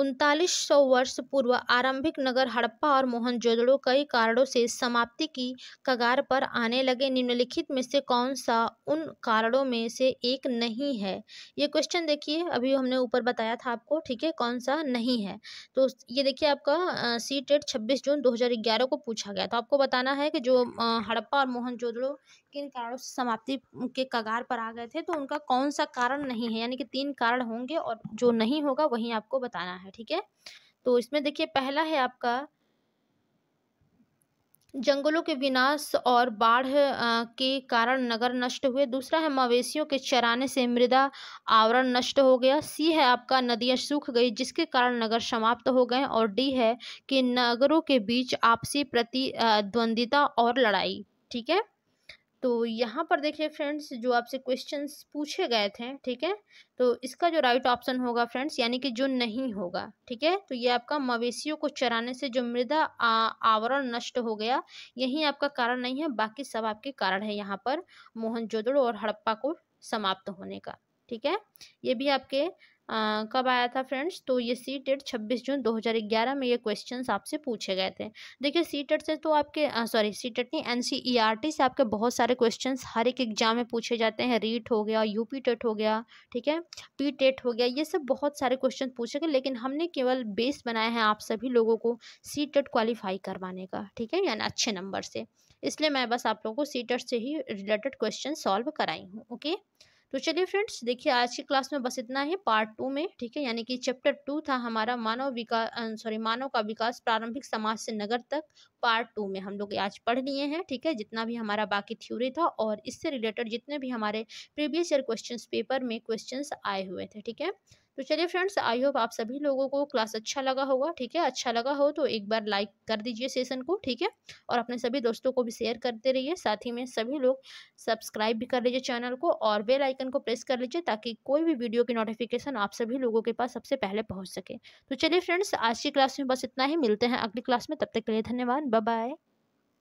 उनतालीस सौ वर्ष पूर्व आरंभिक नगर हड़प्पा और मोहनजोदड़ो कई कारणों से समाप्ति की कगार पर आने लगे निम्नलिखित में से कौन सा उन कारणों में से एक नहीं है ये क्वेश्चन देखिए अभी हमने ऊपर बताया था आपको ठीक है कौन सा नहीं है तो ये देखिए आपका सी टेट छब्बीस जून दो को पूछा गया तो आपको बताना है कि जो हड़प्पा और मोहनजोदड़ो किन कारणों से समाप्ति के कगार पर आ गए थे तो उनका कौन सा कारण नहीं है यानी कि तीन कारण होंगे और जो नहीं होगा वही आपको बताना है ठीक है तो इसमें देखिए पहला है आपका जंगलों के विनाश और बाढ़ के कारण नगर नष्ट हुए दूसरा है मवेशियों के चराने से मृदा आवरण नष्ट हो गया सी है आपका नदियां सूख गई जिसके कारण नगर समाप्त हो गए और डी है कि नगरों के बीच आपसी प्रतिद्वंदिता और लड़ाई ठीक है तो यहाँ पर देखिए फ्रेंड्स जो आपसे क्वेश्चंस पूछे गए थे ठीक है तो इसका जो राइट ऑप्शन होगा फ्रेंड्स यानी कि जो नहीं होगा ठीक है तो ये आपका मवेशियों को चराने से जो मृदा आवरण नष्ट हो गया यही आपका कारण नहीं है बाकी सब आपके कारण है यहाँ पर मोहन और हड़प्पा को समाप्त होने का ठीक है ये भी आपके कब आया था फ्रेंड्स तो ये सी टेट छब्बीस जून 2011 में ये क्वेश्चंस आपसे पूछे गए थे देखिए सी टेट से तो आपके सॉरी सी टेट नहीं N C E R T से आपके बहुत सारे क्वेश्चंस हर एक एग्जाम में पूछे जाते हैं रीट हो गया यू पी टेट हो गया ठीक है पी टेट हो गया ये सब बहुत सारे क्वेश्चन पूछे गए लेकिन हमने केवल बेस बनाया है आप सभी लोगों को सी टेट क्वालिफाई करवाने का ठीक है यानी अच्छे नंबर से इसलिए मैं बस आप लोगों को सी टेट से ही रिलेटेड क्वेश्चन सॉल्व कराई हूँ ओके तो चलिए फ्रेंड्स देखिए आज की क्लास में बस इतना ही पार्ट टू में ठीक है यानी कि चैप्टर टू था हमारा मानव विकास सॉरी मानव का विकास प्रारंभिक समाज से नगर तक पार्ट टू में हम लोग आज पढ़ लिए हैं ठीक है जितना भी हमारा बाकी थ्योरी था और इससे रिलेटेड जितने भी हमारे प्रीवियस ईयर क्वेश्चन पेपर में क्वेश्चन आए हुए थे ठीक है तो चलिए फ्रेंड्स आई होप आप सभी लोगों को क्लास अच्छा लगा होगा ठीक है अच्छा लगा हो तो एक बार लाइक कर दीजिए सेशन को ठीक है और अपने सभी दोस्तों को भी शेयर करते रहिए साथ ही में सभी लोग सब्सक्राइब भी कर लीजिए चैनल को और बेल आइकन को प्रेस कर लीजिए ताकि कोई भी वीडियो की नोटिफिकेशन आप सभी लोगों के पास सबसे पहले पहुँच सके तो चलिए फ्रेंड्स आज की क्लास में बस इतना ही मिलते हैं अगली क्लास में तब तक के लिए धन्यवाद बाय